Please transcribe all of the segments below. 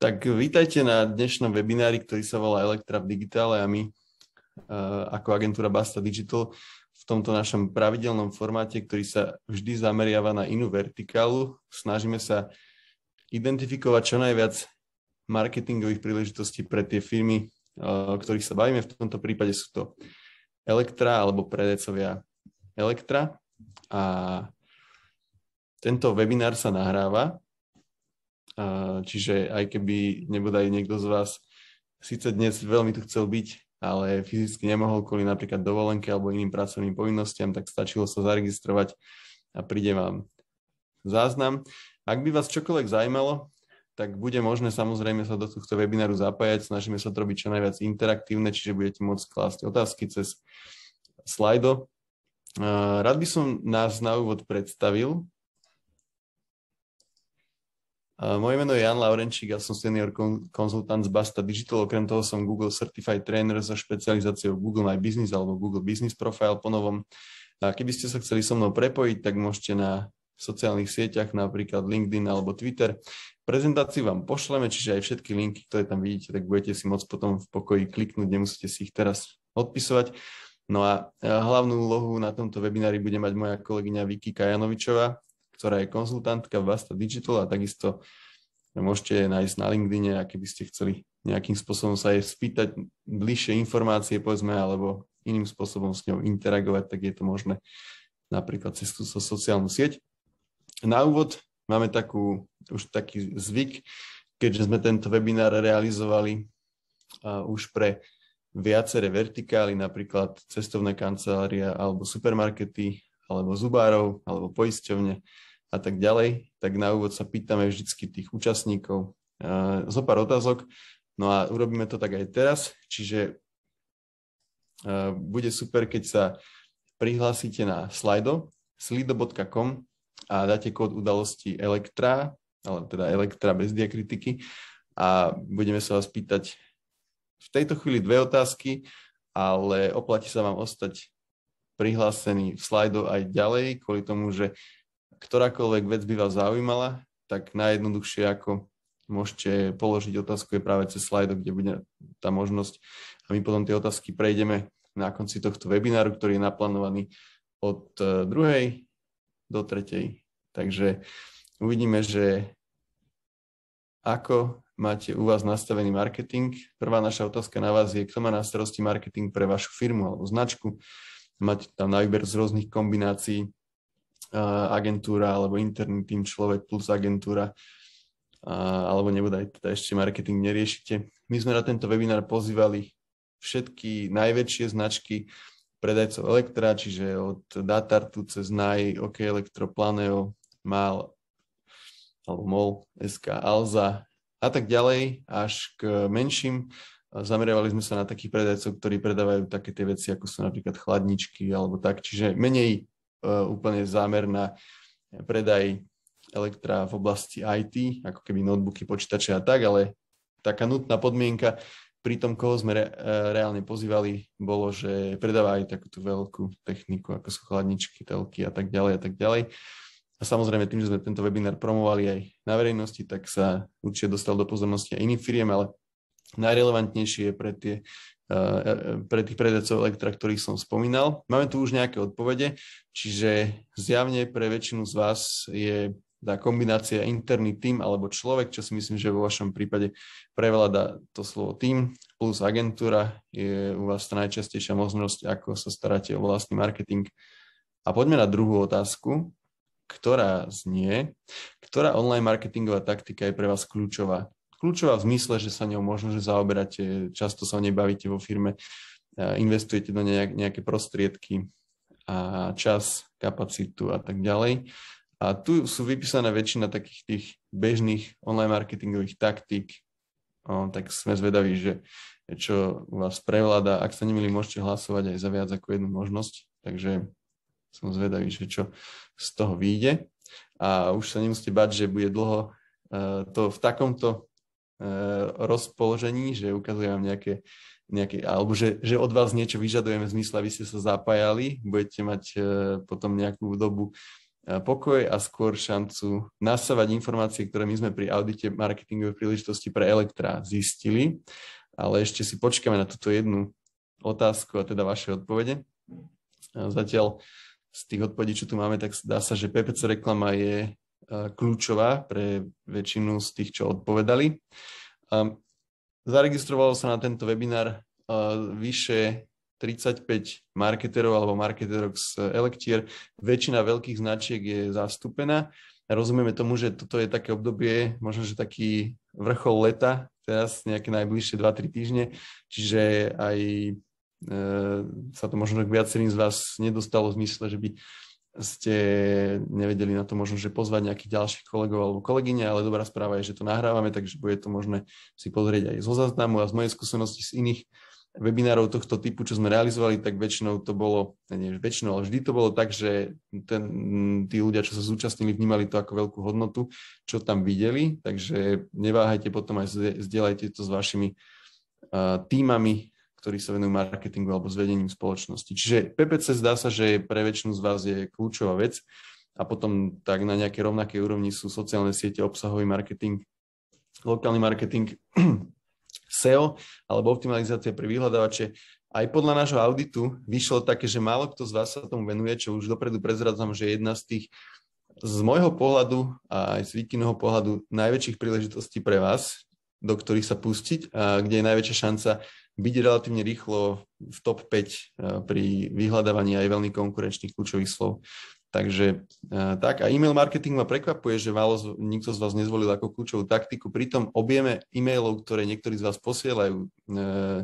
Tak vítajte na dnešnom webinári, ktorý sa volá Elektra v digitále a my eh, ako agentúra Basta Digital v tomto našom pravidelnom formáte, ktorý sa vždy zameriava na inú vertikálu, snažíme sa identifikovať čo najviac marketingových príležitostí pre tie firmy, o eh, ktorých sa bavíme. V tomto prípade sú to Elektra alebo predajcovia Elektra a tento webinár sa nahráva Čiže aj keby nebodaj niekto z vás síce dnes veľmi tu chcel byť, ale fyzicky nemohol kvôli napríklad dovolenke alebo iným pracovným povinnostiam, tak stačilo sa zaregistrovať a príde vám záznam. Ak by vás čokoľvek zaujímalo, tak bude možné samozrejme sa do tohto webináru zapájať. Snažíme sa to robiť čo najviac interaktívne, čiže budete môcť klásť otázky cez slajdo. Rád by som nás na úvod predstavil. Moje meno je Jan Laurenčík, ja som senior konzultant z Basta Digital, okrem toho som Google Certified Trainer so špecializáciou Google My Business alebo Google Business Profile ponovom. A keby ste sa chceli so mnou prepojiť, tak môžete na sociálnych sieťach, napríklad LinkedIn alebo Twitter. Prezentáciu vám pošleme, čiže aj všetky linky, ktoré tam vidíte, tak budete si môcť potom v pokoji kliknúť, nemusíte si ich teraz odpisovať. No a hlavnú úlohu na tomto webinári bude mať moja kolegyňa Vicky Kajanovičová, ktorá je konzultantka Vasta Digital a takisto môžete nájsť na LinkedIn, aké by ste chceli nejakým spôsobom sa jej spýtať bližšie informácie, povedzme, alebo iným spôsobom s ňou interagovať, tak je to možné napríklad cez tú sociálnu sieť. Na úvod máme takú, už taký zvyk, keďže sme tento webinár realizovali už pre viaceré vertikály, napríklad cestovné kancelária alebo supermarkety, alebo zubárov, alebo poisťovne, a tak ďalej, tak na úvod sa pýtame vždycky tých účastníkov uh, zo pár otázok. No a urobíme to tak aj teraz, čiže uh, bude super, keď sa prihlásite na slido, slido.com a dáte kód udalosti elektra, ale teda elektra bez diakritiky a budeme sa vás pýtať v tejto chvíli dve otázky, ale oplatí sa vám ostať prihlásený v slajdo aj ďalej, kvôli tomu, že uh, ktorákoľvek vec by vás zaujímala, tak najjednoduchšie ako môžete položiť otázku je práve cez slajdo, kde bude tá možnosť a my potom tie otázky prejdeme na konci tohto webináru, ktorý je naplánovaný od e, druhej do tretej. Takže uvidíme, že ako máte u vás nastavený marketing. Prvá naša otázka na vás je, kto má na starosti marketing pre vašu firmu alebo značku. Máte tam na výber z rôznych kombinácií Eh, agentúra alebo interný tým človek plus agentúra eh, alebo nebodaj teda ešte marketing neriešite. My sme na tento webinár pozývali všetky najväčšie značky predajcov elektra, čiže od Datartu cez NAI, OK Electro, Planeo, MAL, alebo MOL, SK, Alza a tak ďalej, až k menším. Zameriavali sme sa na takých predajcov, ktorí predávajú také tie veci, ako sú napríklad chladničky alebo tak, čiže menej E, úplne zámer na predaj elektra v oblasti IT, ako keby notebooky, počítače a tak, ale taká nutná podmienka pri tom, koho sme re, e, reálne pozývali, bolo, že predáva aj takúto veľkú techniku, ako sú chladničky, telky a tak ďalej a tak ďalej. A samozrejme tým, že sme tento webinár promovali aj na verejnosti, tak sa určite dostal do pozornosti aj iných firiem, ale najrelevantnejšie je pre tie E, e, pre tých predajcov elektra, ktorých som spomínal. Máme tu už nejaké odpovede, čiže zjavne pre väčšinu z vás je tá kombinácia interný tým alebo človek, čo si myslím, že vo vašom prípade prevláda to slovo tým, plus agentúra je u vás tá najčastejšia možnosť, ako sa staráte o vlastný marketing. A poďme na druhú otázku, ktorá znie, ktorá online marketingová taktika je pre vás kľúčová kľúčová v zmysle, že sa ňou možno že zaoberáte, často sa o nej bavíte vo firme, investujete do nejak, nejaké prostriedky a čas, kapacitu a tak ďalej. A tu sú vypísané väčšina takých tých bežných online marketingových taktík, o, tak sme zvedaví, že čo u vás prevláda. Ak sa nemili, môžete hlasovať aj za viac ako jednu možnosť, takže som zvedavý, že čo z toho vyjde. A už sa nemusíte bať, že bude dlho e, to v takomto Eh, rozpoložení, že ukazuje vám nejaké, nejaké alebo že, že od vás niečo vyžadujeme v zmysle, aby ste sa zapájali, budete mať eh, potom nejakú dobu eh, pokoj a skôr šancu nasávať informácie, ktoré my sme pri audite marketingovej príležitosti pre Elektra zistili, ale ešte si počkáme na túto jednu otázku a teda vaše odpovede. Zatiaľ z tých odpovedí, čo tu máme, tak dá sa, že PPC reklama je kľúčová pre väčšinu z tých, čo odpovedali. Zaregistrovalo sa na tento webinár vyše 35 marketerov alebo marketerov z Elektier. Väčšina veľkých značiek je zastúpená. Rozumieme tomu, že toto je také obdobie, možno, že taký vrchol leta, teraz nejaké najbližšie 2-3 týždne, čiže aj e, sa to možno k viacerým z vás nedostalo v zmysle, že by ste nevedeli na to možno, že pozvať nejakých ďalších kolegov alebo kolegyne, ale dobrá správa je, že to nahrávame, takže bude to možné si pozrieť aj zo záznamu a z mojej skúsenosti z iných webinárov tohto typu, čo sme realizovali, tak väčšinou to bolo, nie väčšinou, ale vždy to bolo tak, že ten, tí ľudia, čo sa zúčastnili, vnímali to ako veľkú hodnotu, čo tam videli, takže neváhajte potom aj zdieľajte to s vašimi uh, týmami ktorí sa venujú marketingu alebo zvedením spoločnosti. Čiže PPC zdá sa, že pre väčšinu z vás je kľúčová vec a potom tak na nejakej rovnakej úrovni sú sociálne siete, obsahový marketing, lokálny marketing, SEO alebo optimalizácia pre vyhľadávače. Aj podľa nášho auditu vyšlo také, že málo kto z vás sa tomu venuje, čo už dopredu prezradzam, že jedna z tých z môjho pohľadu a aj z Vikinoho pohľadu najväčších príležitostí pre vás, do ktorých sa pustiť, a kde je najväčšia šanca byť relatívne rýchlo v top 5 eh, pri vyhľadávaní aj veľmi konkurenčných kľúčových slov. Takže eh, tak a e-mail marketing ma prekvapuje, že málo z, nikto z vás nezvolil ako kľúčovú taktiku. Pri tom objeme e-mailov, ktoré niektorí z vás posielajú eh,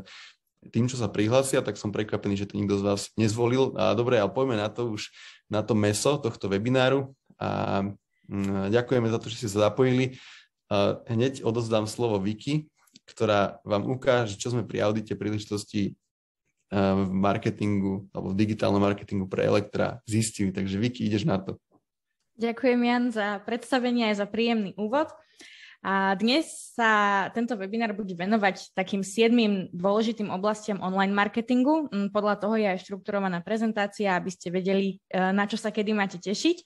tým, čo sa prihlásia, tak som prekvapený, že to nikto z vás nezvolil. A dobre, ale poďme na to už, na to meso tohto webináru a mm, ďakujeme za to, že ste sa zapojili. Hneď odozdám slovo Viki, ktorá vám ukáže, čo sme pri audite príležitosti eh, v marketingu alebo v digitálnom marketingu pre Elektra zistili. Takže Vicky, ideš na to. Ďakujem Jan za predstavenie aj za príjemný úvod. A dnes sa tento webinár bude venovať takým siedmým dôležitým oblastiam online marketingu. Mm, podľa toho je aj štrukturovaná prezentácia, aby ste vedeli, eh, na čo sa kedy máte tešiť.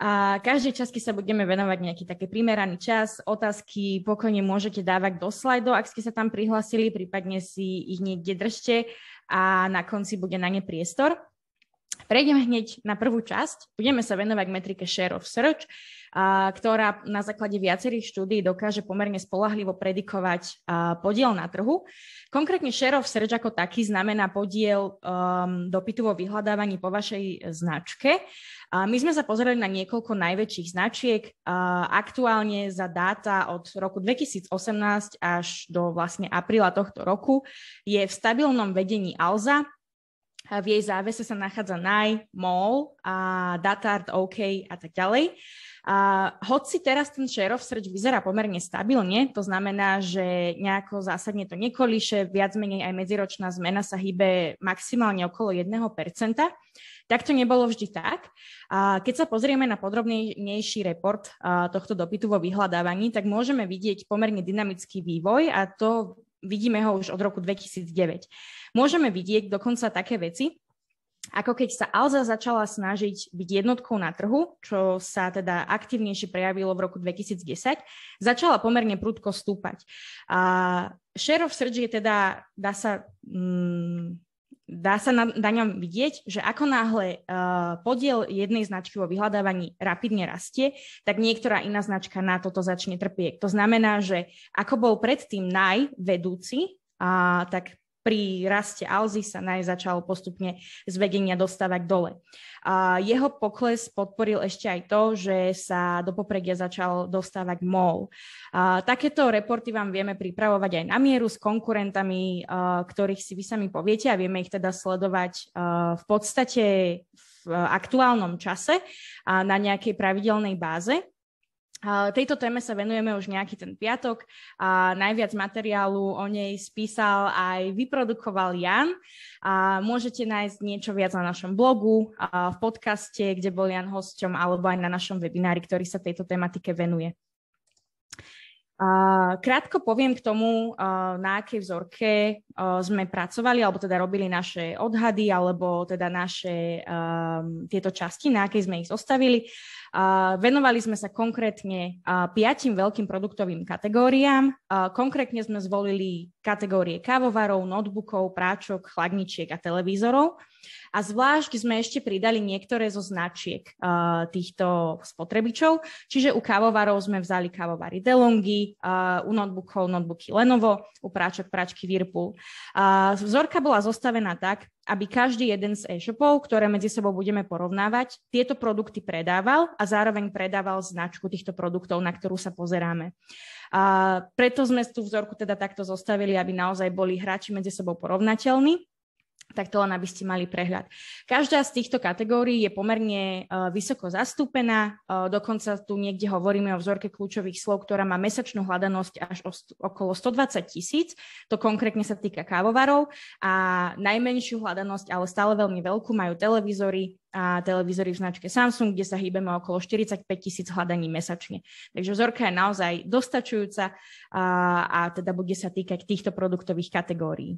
A každej časti sa budeme venovať nejaký taký primeraný čas. Otázky pokojne môžete dávať do slajdov, ak ste sa tam prihlasili, prípadne si ich niekde držte a na konci bude na ne priestor. Prejdeme hneď na prvú časť. Budeme sa venovať metrike Share of Search ktorá na základe viacerých štúdí dokáže pomerne spolahlivo predikovať podiel na trhu. Konkrétne share of search ako taký znamená podiel um, dopytu vo vyhľadávaní po vašej značke. A my sme sa pozreli na niekoľko najväčších značiek. A aktuálne za dáta od roku 2018 až do vlastne apríla tohto roku je v stabilnom vedení Alza v jej závese sa nachádza Nike, Mall a Datard OK a tak ďalej. A hoci teraz ten share of search vyzerá pomerne stabilne, to znamená, že nejako zásadne to nekoliše, viac menej aj medziročná zmena sa hýbe maximálne okolo 1%, tak to nebolo vždy tak. A keď sa pozrieme na podrobnejší report tohto dopytu vo vyhľadávaní, tak môžeme vidieť pomerne dynamický vývoj a to vidíme ho už od roku 2009. Môžeme vidieť dokonca také veci, ako keď sa Alza začala snažiť byť jednotkou na trhu, čo sa teda aktívnejšie prejavilo v roku 2010, začala pomerne prudko stúpať. A share of search je teda, dá sa... Mm, dá sa na, na ňom vidieť, že ako náhle uh, podiel jednej značky vo vyhľadávaní rapidne rastie, tak niektorá iná značka na toto začne trpieť. To znamená, že ako bol predtým najvedúci, a, tak pri raste Alzy sa naj začalo postupne z vedenia dostávať dole. A jeho pokles podporil ešte aj to, že sa do popredia začal dostávať MOL. A takéto reporty vám vieme pripravovať aj na mieru s konkurentami, ktorých si vy sami poviete a vieme ich teda sledovať v podstate v aktuálnom čase a na nejakej pravidelnej báze. Tejto téme sa venujeme už nejaký ten piatok a najviac materiálu o nej spísal aj vyprodukoval Jan a môžete nájsť niečo viac na našom blogu, v podcaste, kde bol Jan hosťom alebo aj na našom webinári, ktorý sa tejto tematike venuje. Krátko poviem k tomu, na akej vzorke sme pracovali, alebo teda robili naše odhady, alebo teda naše um, tieto časti, na akej sme ich zostavili. Venovali sme sa konkrétne piatim veľkým produktovým kategóriám. Konkrétne sme zvolili kategórie kávovarov, notebookov, práčok, chladničiek a televízorov. A zvlášť sme ešte pridali niektoré zo značiek uh, týchto spotrebičov, čiže u kávovarov sme vzali kávovary DeLonghi, uh, u notebookov notebooky Lenovo, u práčok práčky Whirlpool. Uh, vzorka bola zostavená tak, aby každý jeden z e-shopov, ktoré medzi sebou budeme porovnávať, tieto produkty predával a zároveň predával značku týchto produktov, na ktorú sa pozeráme. A preto sme tú vzorku teda takto zostavili, aby naozaj boli hráči medzi sebou porovnateľní tak to len aby ste mali prehľad. Každá z týchto kategórií je pomerne uh, vysoko zastúpená, uh, dokonca tu niekde hovoríme o vzorke kľúčových slov, ktorá má mesačnú hľadanosť až o st- okolo 120 tisíc, to konkrétne sa týka kávovarov a najmenšiu hľadanosť, ale stále veľmi veľkú, majú televízory, a televízory v značke Samsung, kde sa hýbeme okolo 45 tisíc hľadaní mesačne. Takže vzorka je naozaj dostačujúca a teda bude sa týkať týchto produktových kategórií.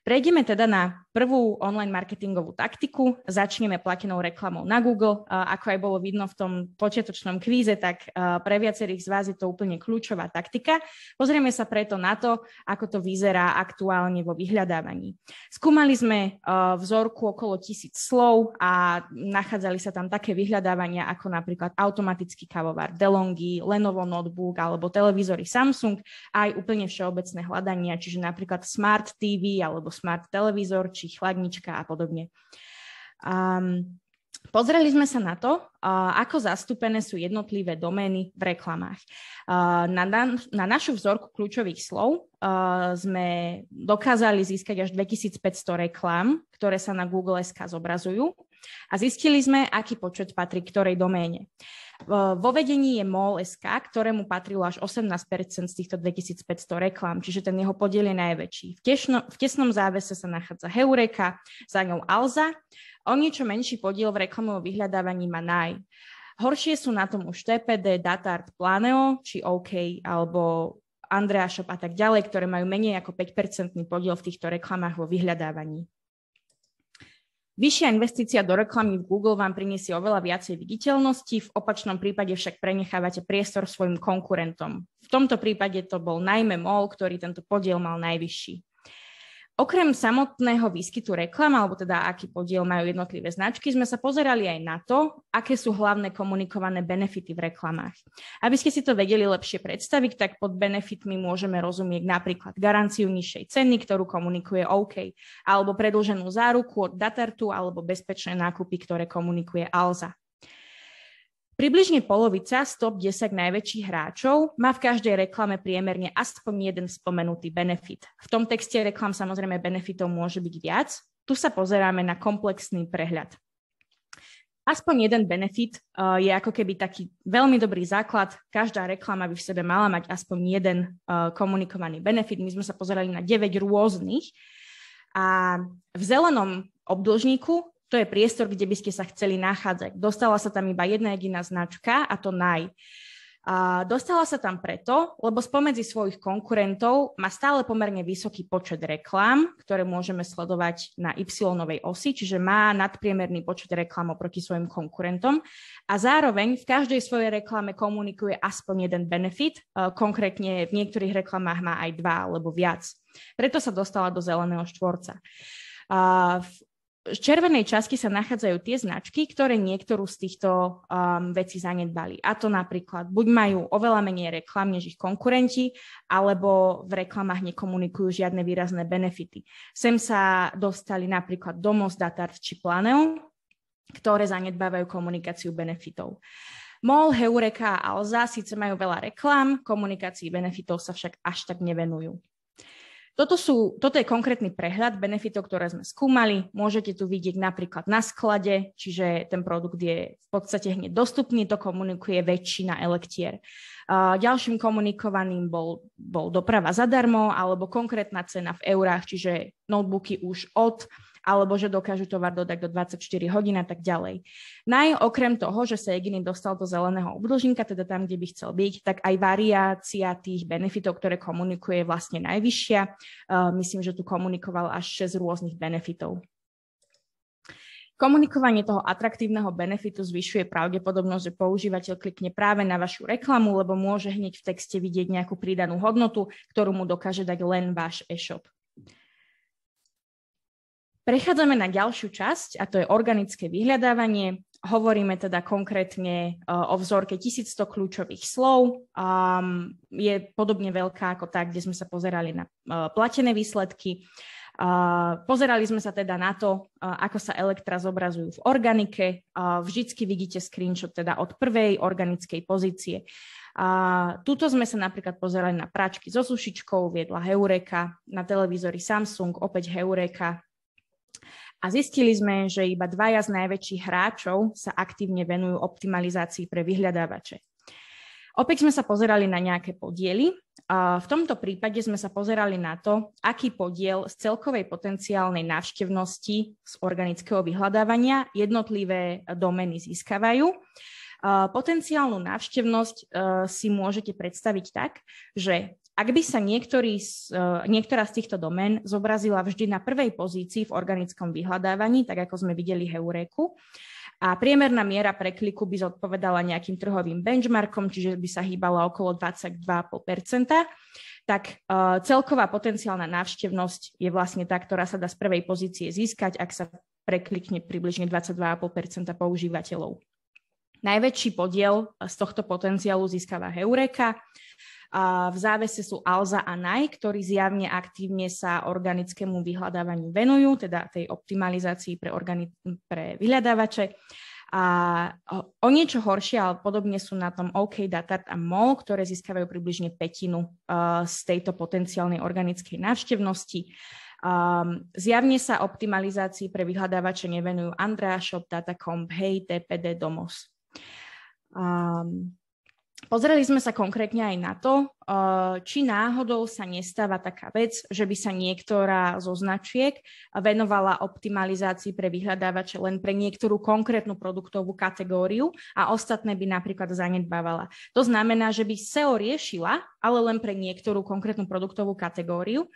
Prejdeme teda na prvú online marketingovú taktiku. Začneme platenou reklamou na Google. Ako aj bolo vidno v tom počiatočnom kvíze, tak pre viacerých z vás je to úplne kľúčová taktika. Pozrieme sa preto na to, ako to vyzerá aktuálne vo vyhľadávaní. Skúmali sme vzorku okolo tisíc slov a nachádzali sa tam také vyhľadávania ako napríklad automatický kavovar DeLonghi, Lenovo notebook alebo televízory Samsung, aj úplne všeobecné hľadania, čiže napríklad Smart TV alebo alebo smart televízor, či chladnička a podobne. Um, Pozreli sme sa na to, ako zastúpené sú jednotlivé domény v reklamách. Na, na, na našu vzorku kľúčových slov sme dokázali získať až 2500 reklám, ktoré sa na Google SK zobrazujú. A zistili sme, aký počet patrí ktorej doméne. Vo vedení je MOL.sk, ktorému patrilo až 18% z týchto 2500 reklám, čiže ten jeho podiel je najväčší. V, tešno, v tesnom závese sa nachádza Heureka, za ňou Alza, o niečo menší podiel v reklamovom vyhľadávaní má Naj. Horšie sú na tom už TPD, Datart, Planeo či OK alebo Andrea Shop a tak ďalej, ktoré majú menej ako 5-percentný podiel v týchto reklamách vo vyhľadávaní. Vyššia investícia do reklamy v Google vám priniesie oveľa viacej viditeľnosti, v opačnom prípade však prenechávate priestor svojim konkurentom. V tomto prípade to bol najmä MOL, ktorý tento podiel mal najvyšší. Okrem samotného výskytu reklam, alebo teda aký podiel majú jednotlivé značky, sme sa pozerali aj na to, aké sú hlavné komunikované benefity v reklamách. Aby ste si to vedeli lepšie predstaviť, tak pod benefitmi môžeme rozumieť napríklad garanciu nižšej ceny, ktorú komunikuje OK, alebo predlženú záruku od Datertu, alebo bezpečné nákupy, ktoré komunikuje Alza. Približne polovica z top 10 najväčších hráčov má v každej reklame priemerne aspoň jeden spomenutý benefit. V tom texte reklam samozrejme benefitov môže byť viac. Tu sa pozeráme na komplexný prehľad. Aspoň jeden benefit uh, je ako keby taký veľmi dobrý základ. Každá reklama by v sebe mala mať aspoň jeden uh, komunikovaný benefit. My sme sa pozerali na 9 rôznych. A v zelenom obdĺžníku to je priestor, kde by ste sa chceli nachádzať. Dostala sa tam iba jedna jediná značka a to naj. A dostala sa tam preto, lebo spomedzi svojich konkurentov má stále pomerne vysoký počet reklám, ktoré môžeme sledovať na Y osi, čiže má nadpriemerný počet reklám oproti svojim konkurentom a zároveň v každej svojej reklame komunikuje aspoň jeden benefit, e, konkrétne v niektorých reklamách má aj dva alebo viac. Preto sa dostala do zeleného štvorca. V z červenej časti sa nachádzajú tie značky, ktoré niektorú z týchto um, vecí zanedbali. A to napríklad, buď majú oveľa menej reklam než ich konkurenti, alebo v reklamách nekomunikujú žiadne výrazné benefity. Sem sa dostali napríklad Domos, datar či Planeo, ktoré zanedbávajú komunikáciu benefitov. MOL, Heureka a Alza síce majú veľa reklam, komunikácii benefitov sa však až tak nevenujú. Toto, sú, toto je konkrétny prehľad benefitov, ktoré sme skúmali. Môžete tu vidieť napríklad na sklade, čiže ten produkt je v podstate hneď dostupný, to komunikuje väčšina elektier. ďalším komunikovaným bol, bol doprava zadarmo alebo konkrétna cena v eurách, čiže notebooky už od alebo že dokážu tovar dodať do 24 hodín a tak ďalej. Naj okrem toho, že sa jediný dostal do zeleného obdlžinka, teda tam, kde by chcel byť, tak aj variácia tých benefitov, ktoré komunikuje, je vlastne najvyššia. Uh, myslím, že tu komunikoval až 6 rôznych benefitov. Komunikovanie toho atraktívneho benefitu zvyšuje pravdepodobnosť, že používateľ klikne práve na vašu reklamu, lebo môže hneď v texte vidieť nejakú pridanú hodnotu, ktorú mu dokáže dať len váš e-shop. Prechádzame na ďalšiu časť a to je organické vyhľadávanie. Hovoríme teda konkrétne e, o vzorke 1100 kľúčových slov. Um, je podobne veľká ako tá, kde sme sa pozerali na uh, platené výsledky. Uh, pozerali sme sa teda na to, uh, ako sa elektra zobrazujú v organike. Uh, vždycky vidíte screenshot teda od prvej organickej pozície. Uh, tuto sme sa napríklad pozerali na práčky so sušičkou, viedla Heureka, na televízory Samsung, opäť Heureka, a zistili sme, že iba dvaja z najväčších hráčov sa aktívne venujú optimalizácii pre vyhľadávače. Opäť sme sa pozerali na nejaké podiely. V tomto prípade sme sa pozerali na to, aký podiel z celkovej potenciálnej návštevnosti z organického vyhľadávania jednotlivé domény získavajú. Potenciálnu návštevnosť e, si môžete predstaviť tak, že ak by sa niektorý z, e, niektorá z týchto domén zobrazila vždy na prvej pozícii v organickom vyhľadávaní, tak ako sme videli Heuréku, a priemerná miera prekliku by zodpovedala nejakým trhovým benchmarkom, čiže by sa hýbala okolo 22,5 tak e, celková potenciálna návštevnosť je vlastne tá, ktorá sa dá z prvej pozície získať, ak sa preklikne približne 22,5 používateľov. Najväčší podiel z tohto potenciálu získava Heureka, v závese sú Alza a Naj, ktorí zjavne aktívne sa organickému vyhľadávaniu venujú, teda tej optimalizácii pre, organi- pre vyhľadávače. A o niečo horšie, ale podobne sú na tom OK Data a MOL, ktoré získavajú približne petinu e, z tejto potenciálnej organickej návštevnosti. Um, zjavne sa optimalizácii pre vyhľadávače nevenujú Andrea, Shop, Datacomp, Hey, TPD, Domos. Um, Pozreli sme sa konkrétne aj na to, eh, či náhodou sa nestáva taká vec, že by sa niektorá zo značiek venovala optimalizácii pre vyhľadávače len pre niektorú konkrétnu produktovú kategóriu a ostatné by napríklad zanedbávala. To znamená, že by SEO riešila, ale len pre niektorú konkrétnu produktovú kategóriu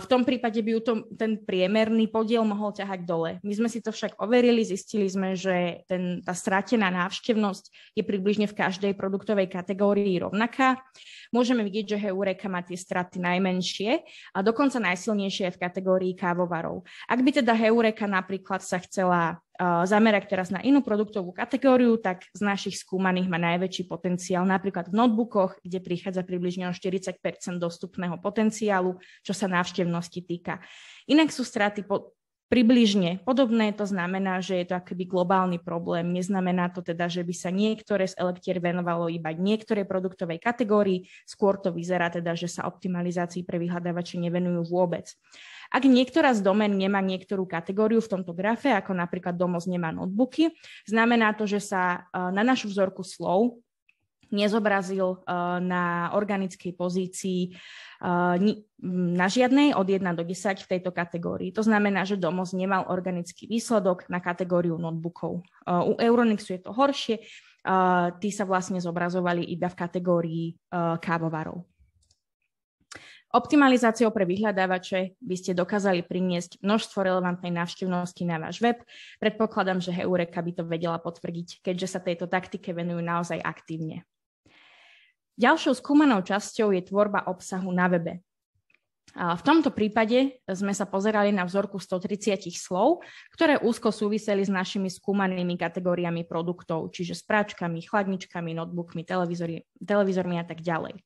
v tom prípade by ju to, ten priemerný podiel mohol ťahať dole. My sme si to však overili, zistili sme, že ten, tá stratená návštevnosť je približne v každej produktovej kategórii rovnaká. Môžeme vidieť, že Heureka má tie straty najmenšie a dokonca najsilnejšie je v kategórii kávovarov. Ak by teda Heureka napríklad sa chcela zamerať teraz na inú produktovú kategóriu, tak z našich skúmaných má najväčší potenciál napríklad v notebookoch, kde prichádza približne o 40 dostupného potenciálu, čo sa návštevnosti týka. Inak sú straty po, približne podobné, to znamená, že je to akoby globálny problém. Neznamená to teda, že by sa niektoré z elektier venovalo iba niektorej produktovej kategórii, skôr to vyzerá teda, že sa optimalizácii pre vyhľadávače nevenujú vôbec. Ak niektorá z domen nemá niektorú kategóriu v tomto grafe, ako napríklad domoz nemá notebooky, znamená to, že sa e, na našu vzorku slov nezobrazil e, na organickej pozícii e, na žiadnej od 1 do 10 v tejto kategórii. To znamená, že domos nemal organický výsledok na kategóriu notebookov. U Euronixu je to horšie, tí sa vlastne zobrazovali iba v kategórii kávovarov. Optimalizáciou pre vyhľadávače by ste dokázali priniesť množstvo relevantnej návštevnosti na váš web. Predpokladám, že Heureka by to vedela potvrdiť, keďže sa tejto taktike venujú naozaj aktívne. Ďalšou skúmanou časťou je tvorba obsahu na webe. V tomto prípade sme sa pozerali na vzorku 130 slov, ktoré úzko súviseli s našimi skúmanými kategóriami produktov, čiže s práčkami, chladničkami, notebookmi, televízormi a tak ďalej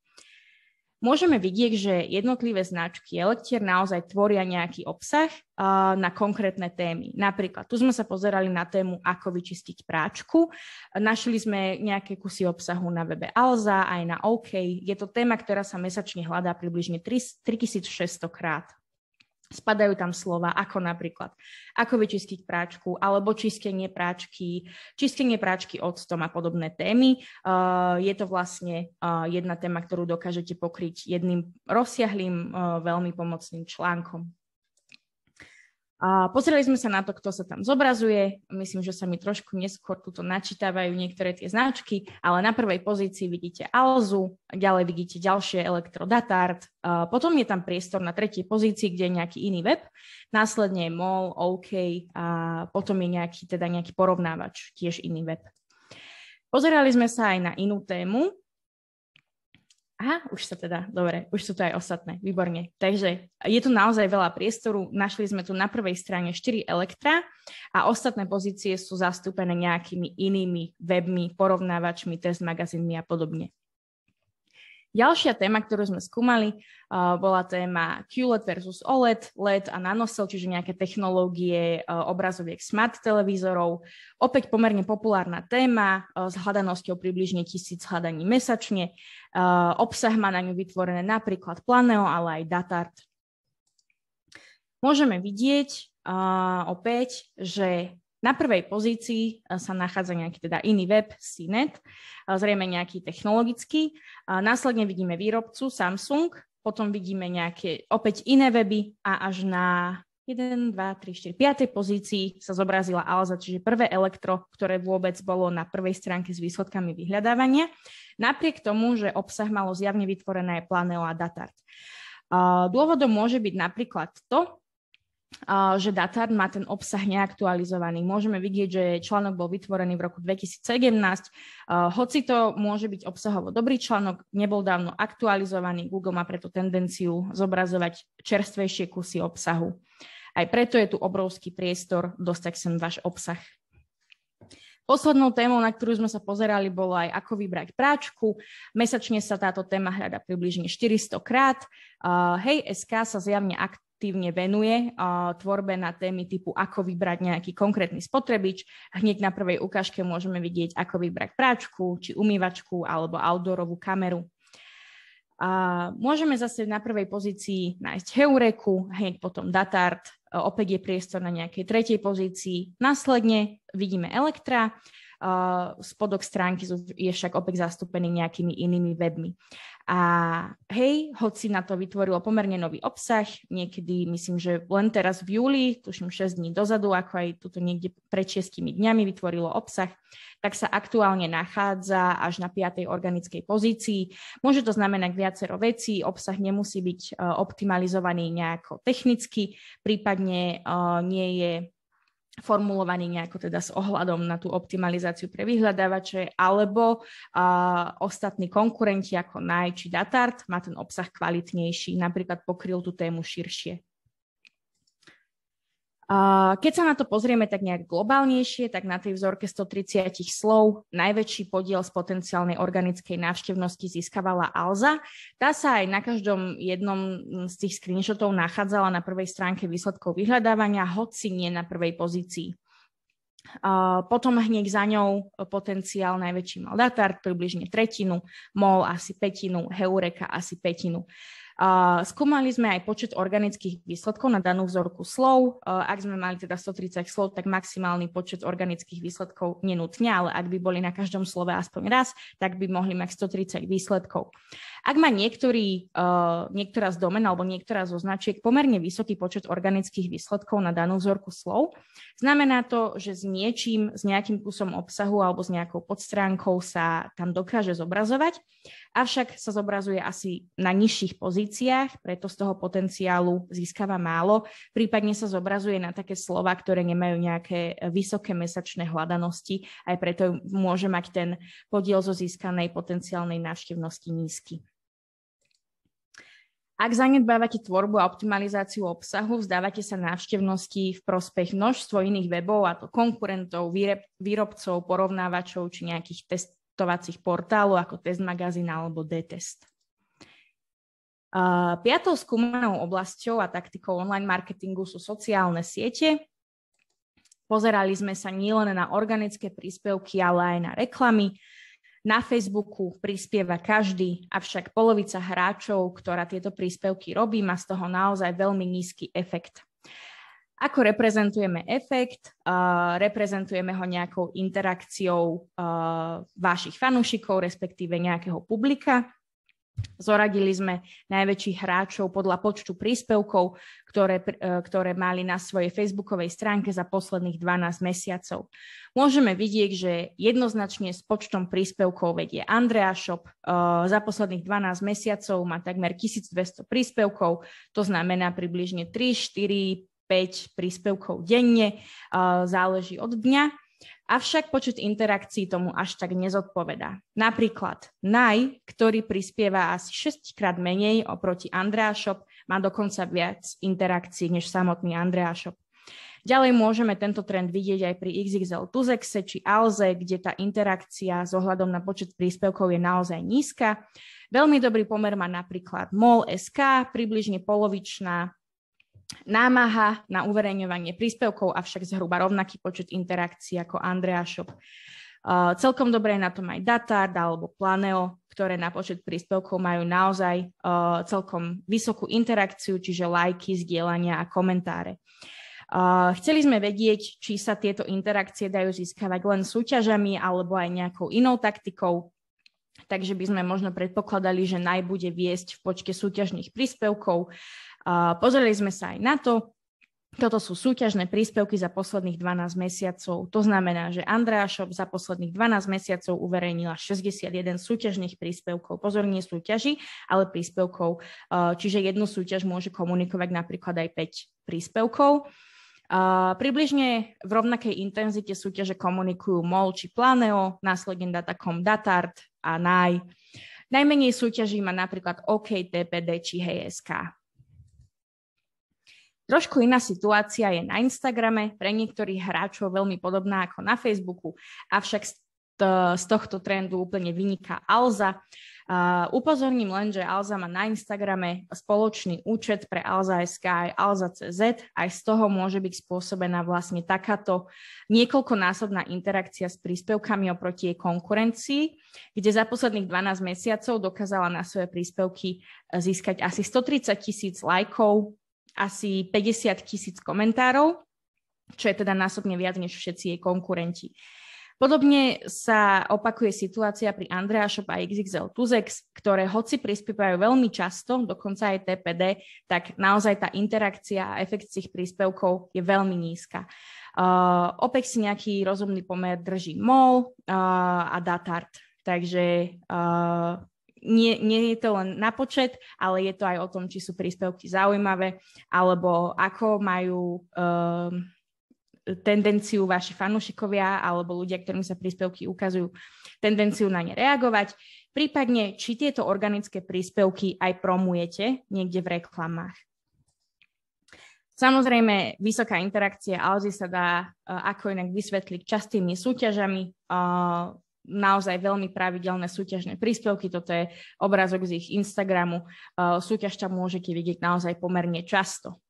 môžeme vidieť, že jednotlivé značky elektier naozaj tvoria nejaký obsah uh, na konkrétne témy. Napríklad, tu sme sa pozerali na tému, ako vyčistiť práčku. Našli sme nejaké kusy obsahu na webe Alza, aj na OK. Je to téma, ktorá sa mesačne hľadá približne 3600 krát. Spadajú tam slova ako napríklad ako vyčistiť práčku alebo čistenie práčky, čistenie práčky octom a podobné témy. Uh, je to vlastne uh, jedna téma, ktorú dokážete pokryť jedným rozsiahlým, uh, veľmi pomocným článkom. A pozreli sme sa na to, kto sa tam zobrazuje. Myslím, že sa mi trošku neskôr tuto načítavajú niektoré tie značky, ale na prvej pozícii vidíte Alzu, ďalej vidíte ďalšie Elektrodatard, potom je tam priestor na tretej pozícii, kde je nejaký iný web, následne je MOL, OK a potom je nejaký, teda nejaký porovnávač, tiež iný web. Pozerali sme sa aj na inú tému, Aha, už sa teda, dobre, už sú to aj ostatné, výborne. Takže je tu naozaj veľa priestoru, našli sme tu na prvej strane 4 elektra a ostatné pozície sú zastúpené nejakými inými webmi, porovnávačmi, test magazínmi a podobne. Ďalšia téma, ktorú sme skúmali, uh, bola téma QLED versus OLED, LED a nanosel, čiže nejaké technológie uh, obrazoviek smart televízorov. Opäť pomerne populárna téma uh, s hľadanosťou približne tisíc hľadaní mesačne. Uh, obsah má na ňu vytvorené napríklad Planeo, ale aj Datart. Môžeme vidieť uh, opäť, že na prvej pozícii e, sa nachádza nejaký teda iný web, CNET, e, zrejme nejaký technologický. E, následne vidíme výrobcu Samsung, potom vidíme nejaké opäť iné weby a až na 1, 2, 3, 4, 5. pozícii sa zobrazila Alza, čiže prvé elektro, ktoré vôbec bolo na prvej stránke s výsledkami vyhľadávania, napriek tomu, že obsah malo zjavne vytvorené Planeo a Datart. Dôvodom môže byť napríklad to, že datár má ten obsah neaktualizovaný. Môžeme vidieť, že článok bol vytvorený v roku 2017, hoci to môže byť obsahovo dobrý článok, nebol dávno aktualizovaný, Google má preto tendenciu zobrazovať čerstvejšie kusy obsahu. Aj preto je tu obrovský priestor dostať sem váš obsah. Poslednou témou, na ktorú sme sa pozerali, bolo aj ako vybrať práčku. Mesačne sa táto téma hľada približne 400 krát. Uh, Hej SK sa zjavne akt- aktívne venuje uh, tvorbe na témy typu ako vybrať nejaký konkrétny spotrebič. Hneď na prvej ukážke môžeme vidieť, ako vybrať práčku, či umývačku alebo outdoorovú kameru. A môžeme zase na prvej pozícii nájsť Heureku, hneď potom Datart, opäť je priestor na nejakej tretej pozícii. Následne vidíme Elektra, spodok stránky je však opäť zastúpený nejakými inými webmi. A hej, hoci na to vytvorilo pomerne nový obsah, niekedy myslím, že len teraz v júli, tuším 6 dní dozadu, ako aj tuto niekde pred 6 dňami vytvorilo obsah, tak sa aktuálne nachádza až na 5. organickej pozícii. Môže to znamenať viacero vecí, obsah nemusí byť e, optimalizovaný nejako technicky, prípadne e, nie je formulovaný nejako teda s ohľadom na tú optimalizáciu pre vyhľadávače, alebo uh, ostatní konkurenti ako Nike či Datart má ten obsah kvalitnejší, napríklad pokryl tú tému širšie. Keď sa na to pozrieme tak nejak globálnejšie, tak na tej vzorke 130 slov najväčší podiel z potenciálnej organickej návštevnosti získavala Alza. Tá sa aj na každom jednom z tých screenshotov nachádzala na prvej stránke výsledkov vyhľadávania, hoci nie na prvej pozícii. Potom hneď za ňou potenciál najväčší mal datár, približne tretinu, MOL asi petinu, Heureka asi petinu. Skúmali sme aj počet organických výsledkov na danú vzorku slov. Ak sme mali teda 130 slov, tak maximálny počet organických výsledkov nenutne, ale ak by boli na každom slove aspoň raz, tak by mohli mať 130 výsledkov. Ak má niektorý, uh, niektorá z domen alebo niektorá zo značiek pomerne vysoký počet organických výsledkov na danú vzorku slov, znamená to, že s niečím, s nejakým kusom obsahu alebo s nejakou podstránkou sa tam dokáže zobrazovať, avšak sa zobrazuje asi na nižších pozíciách, preto z toho potenciálu získava málo, prípadne sa zobrazuje na také slova, ktoré nemajú nejaké vysoké mesačné hľadanosti, aj preto môže mať ten podiel zo získanej potenciálnej návštevnosti nízky. Ak zanedbávate tvorbu a optimalizáciu obsahu, vzdávate sa návštevnosti v prospech množstvo iných webov, a to konkurentov, výrobcov, porovnávačov či nejakých testovacích portálov ako Test Magazín alebo Detest. Uh, piatou skúmanou oblasťou a taktikou online marketingu sú sociálne siete. Pozerali sme sa nielen na organické príspevky, ale aj na reklamy, na Facebooku prispieva každý, avšak polovica hráčov, ktorá tieto príspevky robí, má z toho naozaj veľmi nízky efekt. Ako reprezentujeme efekt? Uh, reprezentujeme ho nejakou interakciou uh, vašich fanúšikov, respektíve nejakého publika. Zoradili sme najväčších hráčov podľa počtu príspevkov, ktoré, e, ktoré mali na svojej facebookovej stránke za posledných 12 mesiacov. Môžeme vidieť, že jednoznačne s počtom príspevkov vedie Andrea Shop. E, za posledných 12 mesiacov má takmer 1200 príspevkov, to znamená približne 3, 4, 5 príspevkov denne, e, záleží od dňa Avšak počet interakcií tomu až tak nezodpovedá. Napríklad Naj, ktorý prispieva asi 6 krát menej oproti Andrášop, má dokonca viac interakcií než samotný Andrášop. Ďalej môžeme tento trend vidieť aj pri XXL Tuzexe či Alze, kde tá interakcia s ohľadom na počet príspevkov je naozaj nízka. Veľmi dobrý pomer má napríklad MOL SK, približne polovičná námaha na uverejňovanie príspevkov, avšak zhruba rovnaký počet interakcií ako Andrea Shop. Uh, celkom dobré je na tom aj Datard alebo Planeo, ktoré na počet príspevkov majú naozaj uh, celkom vysokú interakciu, čiže lajky, zdieľania a komentáre. Uh, chceli sme vedieť, či sa tieto interakcie dajú získavať len súťažami alebo aj nejakou inou taktikou, takže by sme možno predpokladali, že naj bude viesť v počte súťažných príspevkov Pozreli sme sa aj na to, toto sú súťažné príspevky za posledných 12 mesiacov. To znamená, že Andrea Shop za posledných 12 mesiacov uverejnila 61 súťažných príspevkov. Pozor, nie súťaži, ale príspevkov. E, čiže jednu súťaž môže komunikovať napríklad aj 5 príspevkov. E, približne v rovnakej intenzite súťaže komunikujú MOL či Planeo, následne Datacom Datart a NAI. Najmenej súťaží má napríklad OK, TPD či HSK. Trošku iná situácia je na Instagrame, pre niektorých hráčov veľmi podobná ako na Facebooku, avšak z tohto trendu úplne vyniká Alza. Uh, upozorním len, že Alza má na Instagrame spoločný účet pre Alza.sk aj Alza.cz. Aj z toho môže byť spôsobená vlastne takáto niekoľkonásobná interakcia s príspevkami oproti jej konkurencii, kde za posledných 12 mesiacov dokázala na svoje príspevky získať asi 130 tisíc lajkov, asi 50 tisíc komentárov, čo je teda násobne viac než všetci jej konkurenti. Podobne sa opakuje situácia pri Shop a XXL Tuzex, ktoré hoci prispievajú veľmi často, dokonca aj TPD, tak naozaj tá interakcia a efekt z tých príspevkov je veľmi nízka. Uh, opäť si nejaký rozumný pomer drží MOL uh, a Datart. Takže uh, nie, nie je to len na počet, ale je to aj o tom, či sú príspevky zaujímavé, alebo ako majú um, tendenciu vaši fanúšikovia alebo ľudia, ktorým sa príspevky ukazujú, tendenciu na ne reagovať. Prípadne, či tieto organické príspevky aj promujete niekde v reklamách. Samozrejme, vysoká interakcia Alzi sa dá e, ako inak vysvetliť častými súťažami, naozaj veľmi pravidelné súťažné príspevky. Toto je obrázok z ich Instagramu. Uh, súťaž tam môžete vidieť naozaj pomerne často.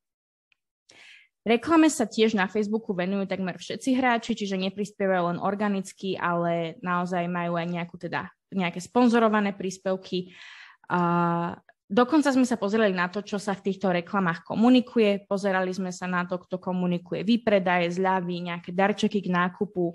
Reklame sa tiež na Facebooku venujú takmer všetci hráči, čiže neprispievajú len organicky, ale naozaj majú aj nejakú, teda, nejaké sponzorované príspevky. A dokonca sme sa pozerali na to, čo sa v týchto reklamách komunikuje. Pozerali sme sa na to, kto komunikuje výpredaje, zľavy, nejaké darčeky k nákupu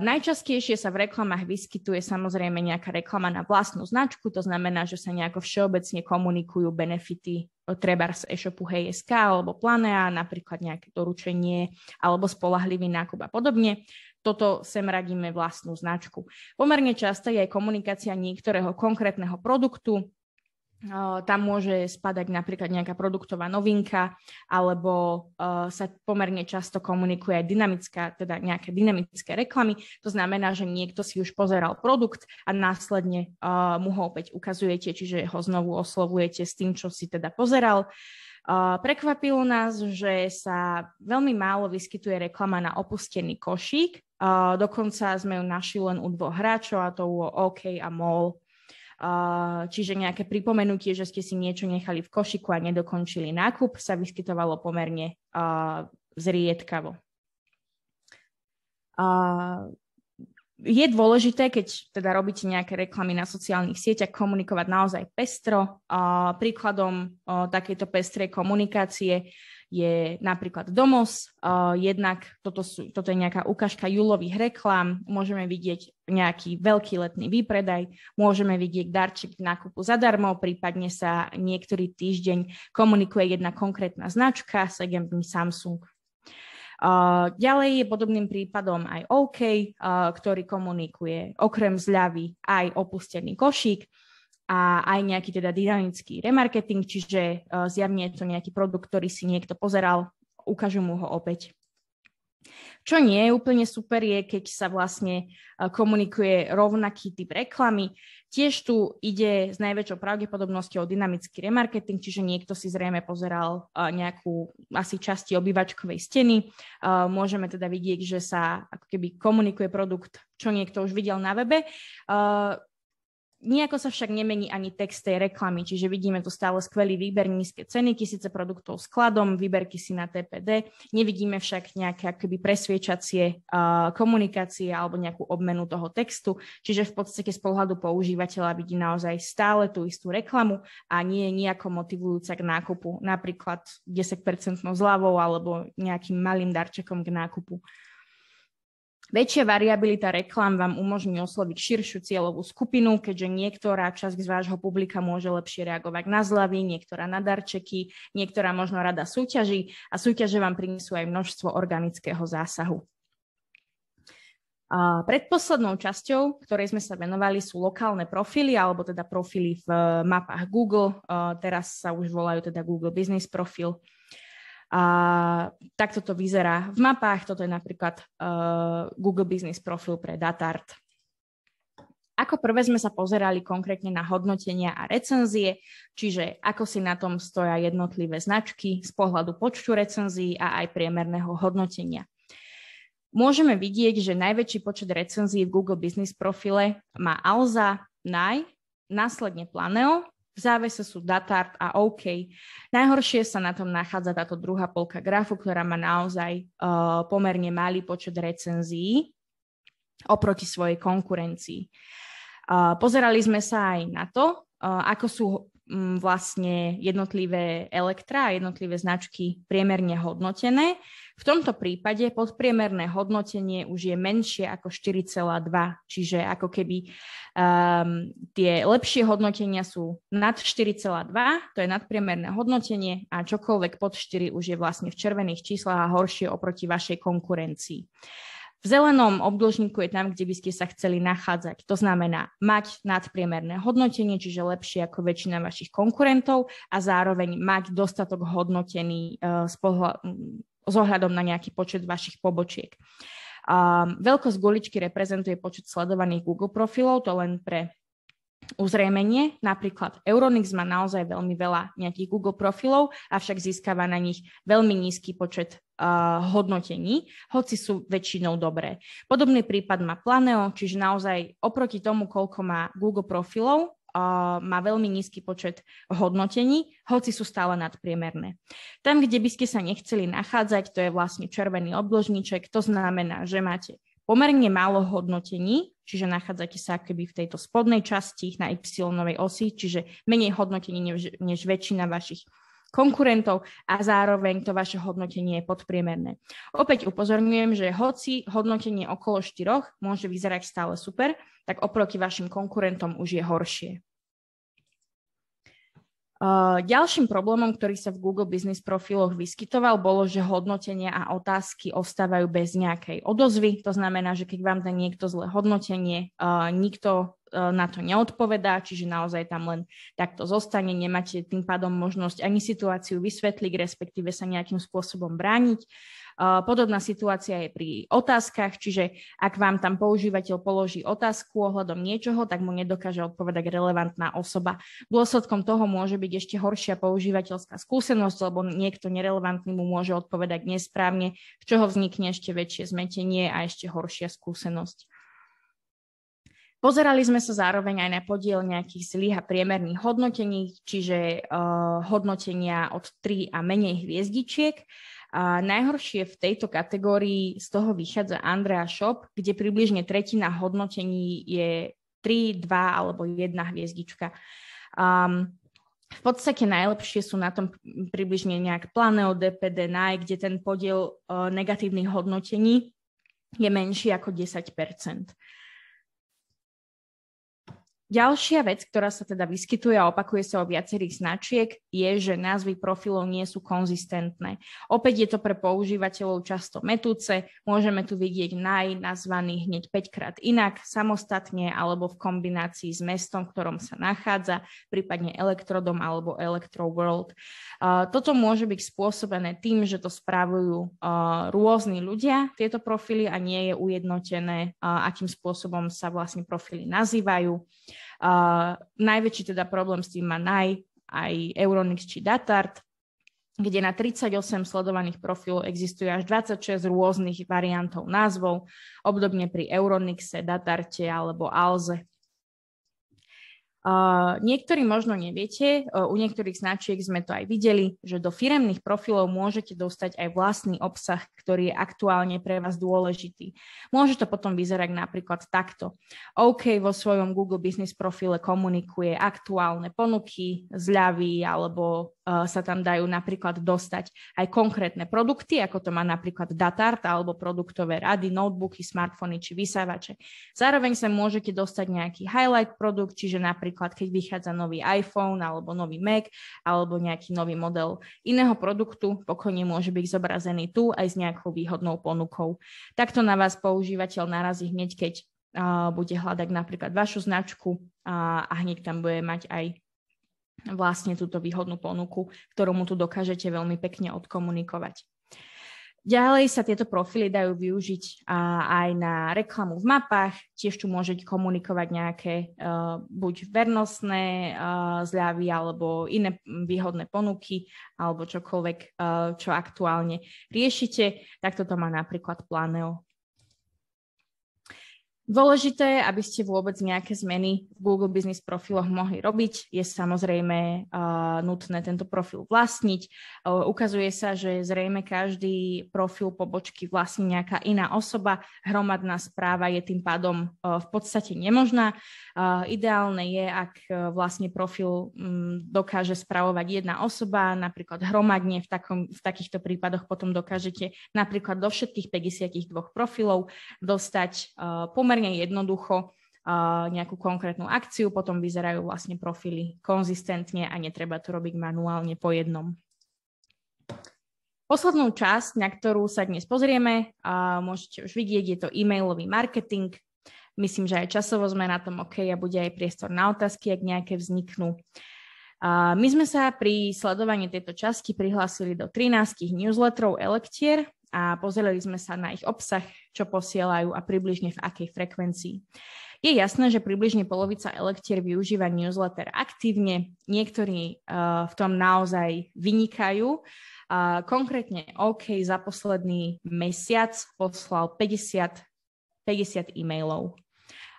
najčastejšie sa v reklamách vyskytuje samozrejme nejaká reklama na vlastnú značku, to znamená, že sa nejako všeobecne komunikujú benefity treba z e-shopu HSK alebo Planea, napríklad nejaké doručenie alebo spolahlivý nákup a podobne. Toto sem radíme vlastnú značku. Pomerne často je aj komunikácia niektorého konkrétneho produktu, tam môže spadať napríklad nejaká produktová novinka, alebo sa pomerne často komunikuje aj dynamická, teda nejaké dynamické reklamy. To znamená, že niekto si už pozeral produkt a následne mu ho opäť ukazujete, čiže ho znovu oslovujete s tým, čo si teda pozeral. prekvapilo nás, že sa veľmi málo vyskytuje reklama na opustený košík. Dokonca sme ju našli len u dvoch hráčov, a to u OK a MOL čiže nejaké pripomenutie, že ste si niečo nechali v košiku a nedokončili nákup, sa vyskytovalo pomerne zriedkavo. Je dôležité, keď teda robíte nejaké reklamy na sociálnych sieťach, komunikovať naozaj pestro. Príkladom takejto pestrej komunikácie je napríklad Domos, jednak toto, sú, toto je nejaká ukážka julových reklám, môžeme vidieť nejaký veľký letný výpredaj, môžeme vidieť darček k nákupu zadarmo, prípadne sa niektorý týždeň komunikuje jedna konkrétna značka, segmentný Samsung. Ďalej je podobným prípadom aj OK, ktorý komunikuje okrem zľavy aj opustený košík, a aj nejaký teda dynamický remarketing, čiže e, zjavne je to nejaký produkt, ktorý si niekto pozeral, ukážu mu ho opäť. Čo nie je úplne super je, keď sa vlastne e, komunikuje rovnaký typ reklamy. Tiež tu ide s najväčšou pravdepodobnosťou o dynamický remarketing, čiže niekto si zrejme pozeral e, nejakú asi časti obývačkovej steny. Môžeme teda vidieť, že sa ako keby komunikuje produkt, čo niekto už videl na webe Nijako sa však nemení ani text tej reklamy, čiže vidíme tu stále skvelý výber, nízke ceny, tisíce produktov skladom, výberky si na TPD. Nevidíme však nejaké akoby presviečacie uh, komunikácie alebo nejakú obmenu toho textu, čiže v podstate z pohľadu používateľa vidí naozaj stále tú istú reklamu a nie je nejako motivujúca k nákupu, napríklad 10% zľavou alebo nejakým malým darčekom k nákupu. Väčšia variabilita reklám vám umožní osloviť širšiu cieľovú skupinu, keďže niektorá časť z vášho publika môže lepšie reagovať na zľavy, niektorá na darčeky, niektorá možno rada súťaží a súťaže vám prinesú aj množstvo organického zásahu. A predposlednou časťou, ktorej sme sa venovali, sú lokálne profily, alebo teda profily v mapách Google. A teraz sa už volajú teda Google Business Profil. A takto to vyzerá v mapách. Toto je napríklad uh, Google Business profil pre Datart. Ako prvé sme sa pozerali konkrétne na hodnotenia a recenzie, čiže ako si na tom stoja jednotlivé značky z pohľadu počtu recenzií a aj priemerného hodnotenia. Môžeme vidieť, že najväčší počet recenzií v Google Business profile má Alza, Naj, následne Planeo v závese sú datart a OK. Najhoršie sa na tom nachádza táto druhá polka grafu, ktorá má naozaj uh, pomerne malý počet recenzií oproti svojej konkurencii. Uh, pozerali sme sa aj na to, uh, ako sú um, vlastne jednotlivé elektra a jednotlivé značky priemerne hodnotené. V tomto prípade podpriemerné hodnotenie už je menšie ako 4,2, čiže ako keby um, tie lepšie hodnotenia sú nad 4,2, to je nadpriemerné hodnotenie a čokoľvek pod 4 už je vlastne v červených číslach a horšie oproti vašej konkurencii. V zelenom obdĺžniku je tam, kde by ste sa chceli nachádzať. To znamená mať nadpriemerné hodnotenie, čiže lepšie ako väčšina vašich konkurentov a zároveň mať dostatok hodnotený eh, z s ohľadom na nejaký počet vašich pobočiek. Um, veľkosť guličky reprezentuje počet sledovaných Google profilov, to len pre uzrejmenie. Napríklad Euronix má naozaj veľmi veľa nejakých Google profilov, avšak získava na nich veľmi nízky počet uh, hodnotení, hoci sú väčšinou dobré. Podobný prípad má Planeo, čiže naozaj oproti tomu, koľko má Google profilov, má veľmi nízky počet hodnotení, hoci sú stále nadpriemerné. Tam, kde by ste sa nechceli nachádzať, to je vlastne červený obložníček, to znamená, že máte pomerne málo hodnotení, čiže nachádzate sa keby v tejto spodnej časti na y osi, čiže menej hodnotení než, než väčšina vašich konkurentov a zároveň to vaše hodnotenie je podpriemerné. Opäť upozorňujem, že hoci hodnotenie okolo 4 môže vyzerať stále super, tak oproti vašim konkurentom už je horšie. Ehm, ďalším problémom, ktorý sa v Google Business profiloch vyskytoval, bolo, že hodnotenia a otázky ostávajú bez nejakej odozvy. To znamená, že keď vám dá niekto zlé hodnotenie, uh, nikto ehm, na to neodpovedá, čiže naozaj tam len takto zostane, nemáte tým pádom možnosť ani situáciu vysvetliť, respektíve sa nejakým spôsobom brániť. Podobná situácia je pri otázkach, čiže ak vám tam používateľ položí otázku ohľadom niečoho, tak mu nedokáže odpovedať relevantná osoba. Dôsledkom toho môže byť ešte horšia používateľská skúsenosť, lebo niekto nerelevantný mu môže odpovedať nesprávne, z čoho vznikne ešte väčšie zmetenie a ešte horšia skúsenosť. Pozerali sme sa zároveň aj na podiel nejakých zlých a priemerných hodnotení, čiže uh, hodnotenia od 3 a menej hviezdičiek. Uh, a najhoršie v tejto kategórii z toho vychádza Andrea Shop, kde približne tretina hodnotení je 3, 2 alebo 1 hviezdička. Um, v podstate najlepšie sú na tom približne nejak Planeo, DPD, Nike, kde ten podiel uh, negatívnych hodnotení je menší ako 10 Ďalšia vec, ktorá sa teda vyskytuje a opakuje sa o viacerých značiek, je, že názvy profilov nie sú konzistentné. Opäť je to pre používateľov často metúce, môžeme tu vidieť naj nazvaný hneď 5 krát inak, samostatne alebo v kombinácii s mestom, v ktorom sa nachádza, prípadne elektrodom alebo electroworld. Uh, toto môže byť spôsobené tým, že to spravujú uh, rôzni ľudia, tieto profily, a nie je ujednotené, uh, akým spôsobom sa vlastne profily nazývajú najväčší teda problém s tým má NAI, aj Euronix či Datart, kde na 38 sledovaných profilov existuje až 26 rôznych variantov názvov, obdobne pri Euronixe, Datarte alebo Alze. Uh, niektorí možno neviete, uh, u niektorých značiek sme to aj videli, že do firemných profilov môžete dostať aj vlastný obsah, ktorý je aktuálne pre vás dôležitý. Môže to potom vyzerať napríklad takto. OK vo svojom Google Business profile komunikuje aktuálne ponuky, zľavy alebo E, sa tam dajú napríklad dostať aj konkrétne produkty, ako to má napríklad Datart alebo produktové rady, notebooky, smartfóny či vysávače. Zároveň sa môžete dostať nejaký highlight produkt, čiže napríklad keď vychádza nový iPhone alebo nový Mac alebo nejaký nový model iného produktu, pokojne môže byť zobrazený tu aj s nejakou výhodnou ponukou. Takto na vás používateľ narazí hneď, keď e, bude hľadať napríklad vašu značku a hneď tam bude mať aj vlastne túto výhodnú ponuku, ktorú mu tu dokážete veľmi pekne odkomunikovať. Ďalej sa tieto profily dajú využiť aj na reklamu v mapách, tiež tu môžete komunikovať nejaké e, buď vernostné e, zľavy alebo iné výhodné ponuky alebo čokoľvek, e, čo aktuálne riešite. Takto to má napríklad Planeo Dôležité, aby ste vôbec nejaké zmeny v Google Business profiloch mohli robiť, je samozrejme uh, nutné tento profil vlastniť. Uh, ukazuje sa, že zrejme každý profil pobočky vlastní nejaká iná osoba, hromadná správa je tým pádom uh, v podstate nemožná. Uh, ideálne je, ak uh, vlastne profil um, dokáže spravovať jedna osoba, napríklad hromadne, v, takom, v takýchto prípadoch potom dokážete napríklad do všetkých 52 profilov dostať uh, pomer pomerne jednoducho nejakú konkrétnu akciu, potom vyzerajú vlastne profily konzistentne a netreba to robiť manuálne po jednom. Poslednú časť, na ktorú sa dnes pozrieme, môžete už vidieť, je to e-mailový marketing. Myslím, že aj časovo sme na tom OK a bude aj priestor na otázky, ak nejaké vzniknú. My sme sa pri sledovaní tejto časti prihlásili do 13 newsletterov Elektier, a pozreli sme sa na ich obsah, čo posielajú a približne v akej frekvencii. Je jasné, že približne polovica elektier využíva newsletter aktívne, niektorí uh, v tom naozaj vynikajú. Uh, konkrétne OK za posledný mesiac poslal 50, 50 e-mailov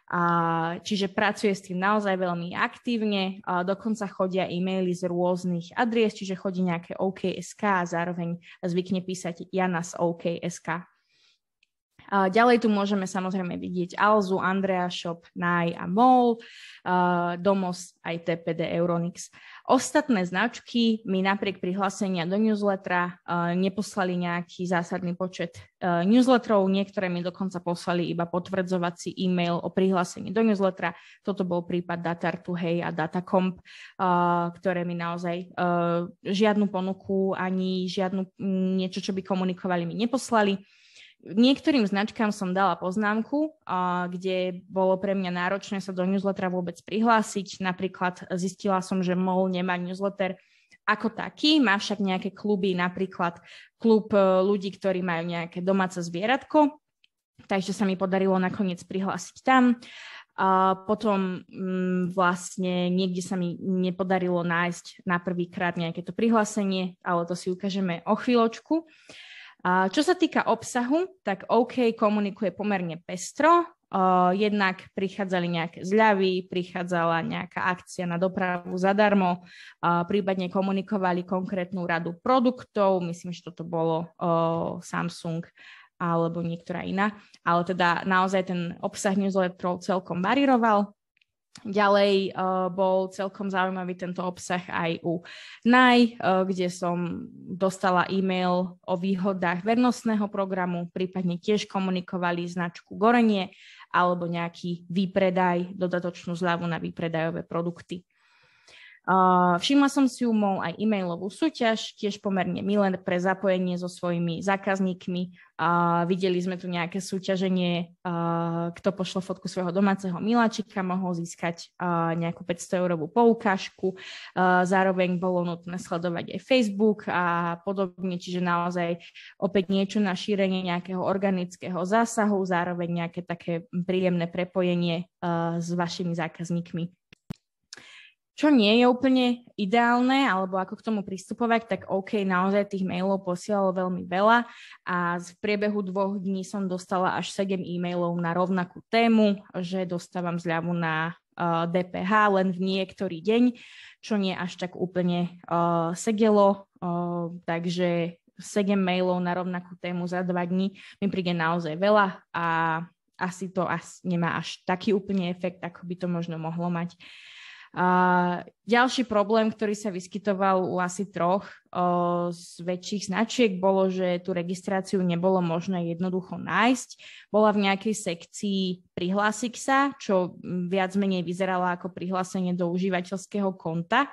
a, čiže pracuje s tým naozaj veľmi aktívne, a dokonca chodia e-maily z rôznych adries, čiže chodí nejaké OKSK a zároveň zvykne písať Jana z OKSK. A ďalej tu môžeme samozrejme vidieť Alzu, Andrea Shop, Naj a Mol, Domos aj TPD Euronix. Ostatné značky mi napriek prihlásenia do newslettera uh, neposlali nejaký zásadný počet uh, newsletterov, niektoré mi dokonca poslali iba potvrdzovací e-mail o prihlásení do newslettera. Toto bol prípad Datartu Hej a Datacomp, uh, ktoré mi naozaj žiadnu ponuku ani žiadnu niečo, čo by komunikovali, mi neposlali niektorým značkám som dala poznámku, a, kde bolo pre mňa náročné sa do newslettera vôbec prihlásiť. Napríklad zistila som, že MOL nemá newsletter ako taký, má však nejaké kluby, napríklad klub e, ľudí, ktorí majú nejaké domáce zvieratko, takže sa mi podarilo nakoniec prihlásiť tam. A potom m, mm, vlastne niekde sa mi nepodarilo nájsť na prvýkrát nejaké to prihlásenie, ale to si ukážeme o chvíľočku. Uh, a čo sa týka obsahu, tak OK komunikuje pomerne pestro, jednak prichádzali nejaké zľavy, prichádzala nejaká akcia na dopravu zadarmo, prípadne komunikovali konkrétnu radu produktov, myslím, že toto bolo Samsung alebo niektorá iná, ale teda naozaj ten obsah newsletterov celkom variroval. Ďalej uh, bol celkom zaujímavý tento obsah aj u NAJ, uh, kde som dostala e-mail o výhodách vernostného programu, prípadne tiež komunikovali značku Gorenie alebo nejaký výpredaj, dodatočnú zľavu na výpredajové produkty. Eh, všimla som si umou aj e-mailovú súťaž, tiež pomerne milé pre zapojenie so svojimi zákazníkmi. Eh, videli sme tu nejaké súťaženie, eh, kto pošlo fotku svojho domáceho miláčika, mohol získať nejakú 500 eurovú poukážku. Zároveň bolo nutné sledovať aj Facebook a podobne, čiže naozaj opäť niečo na šírenie nejakého organického zásahu, zároveň nejaké také príjemné prepojenie s vašimi zákazníkmi čo nie je úplne ideálne, alebo ako k tomu pristupovať, tak OK, naozaj tých mailov posielalo veľmi veľa a v priebehu dvoch dní som dostala až 7 e-mailov na rovnakú tému, že dostávam zľavu na uh, e, DPH len v niektorý deň, čo nie až tak úplne uh, e, sedelo, uh, e, takže 7 mailov na rovnakú tému za dva dní mi príde naozaj veľa a asi to asi nemá až taký úplne efekt, ako by to možno mohlo mať. Uh, a ďalší problém, ktorý sa vyskytoval u asi troch o, z väčších značiek, bolo, že tú registráciu nebolo možné jednoducho nájsť. Bola v nejakej sekcii prihlásik sa, čo viac menej vyzeralo ako prihlásenie do užívateľského konta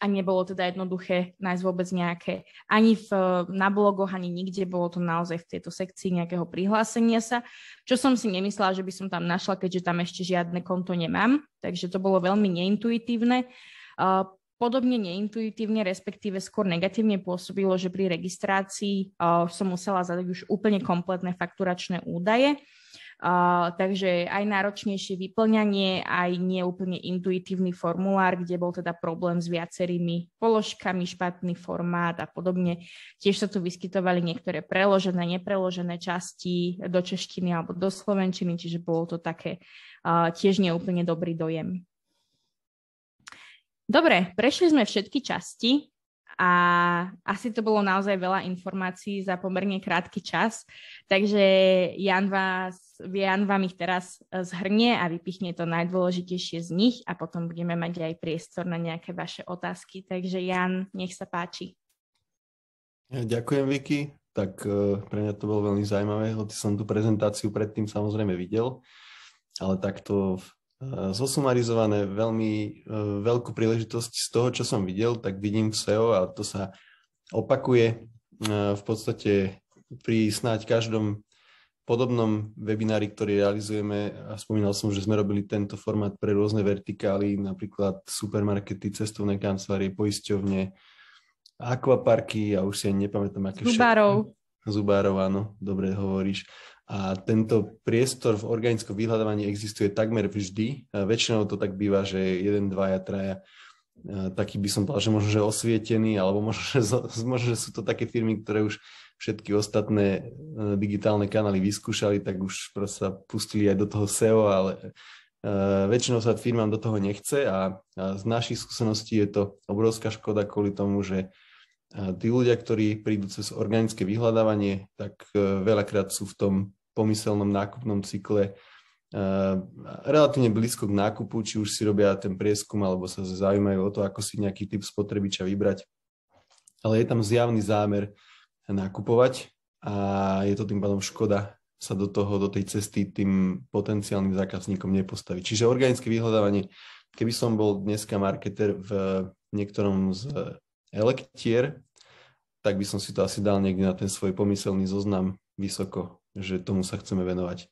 a nebolo teda jednoduché nájsť vôbec nejaké, ani v, na blogoch, ani nikde, bolo to naozaj v tejto sekcii nejakého prihlásenia sa, čo som si nemyslela, že by som tam našla, keďže tam ešte žiadne konto nemám, takže to bolo veľmi neintuitívne. podobne neintuitívne, respektíve skôr negatívne pôsobilo, že pri registrácii som musela zadať už úplne kompletné fakturačné údaje. Uh, takže aj náročnejšie vyplňanie, aj neúplne intuitívny formulár, kde bol teda problém s viacerými položkami, špatný formát a podobne. Tiež sa tu vyskytovali niektoré preložené, nepreložené časti do češtiny alebo do slovenčiny, čiže bolo to také uh, tiež neúplne dobrý dojem. Dobre, prešli sme všetky časti a asi to bolo naozaj veľa informácií za pomerne krátky čas. Takže Jan, vás, Jan vám ich teraz eh, zhrnie a vypichne to najdôležitejšie z nich a potom budeme mať aj priestor na nejaké vaše otázky. Takže Jan, nech sa páči. Ja ďakujem, Vicky. Tak eh, pre mňa to bolo veľmi zaujímavé, hoci som tú prezentáciu predtým samozrejme videl, ale takto eh, zosumarizované veľmi veľkú príležitosť z toho, čo som videl, tak vidím v SEO a to sa opakuje v podstate pri snáď každom podobnom webinári, ktorý realizujeme, a spomínal som, že sme robili tento formát pre rôzne vertikály, napríklad supermarkety, cestovné kancelárie, poisťovne, akvaparky a už si ani nepamätám, aké Zubárov. všetko. Zubárov, áno, dobre hovoríš. A tento priestor v organickom vyhľadávaní existuje takmer vždy. A väčšinou to tak býva, že jeden, dvaja, traja Eh, taký by som povedal, že možno, že osvietený, alebo možno, že, možno, že sú to také firmy, ktoré už všetky ostatné eh, digitálne kanály vyskúšali, tak už proste sa pustili aj do toho SEO, ale uh, väčšinou sa firmám do toho nechce a, a z našich skúseností je to obrovská škoda kvôli tomu, že tí ľudia, ktorí prídu cez organické vyhľadávanie, tak uh, veľakrát sú v tom pomyselnom nákupnom cykle Ehm, relatívne blízko k nákupu, či už si robia ten prieskum alebo sa zaujímajú o to, ako si nejaký typ spotrebiča vybrať. Ale je tam zjavný zámer nakupovať a je to tým pádom škoda sa do toho, do tej cesty tým potenciálnym zákazníkom nepostaviť. Čiže organické vyhľadávanie, keby som bol dneska marketer v niektorom z elektier, tak by som si to asi dal niekde na ten svoj pomyselný zoznam vysoko, že tomu sa chceme venovať.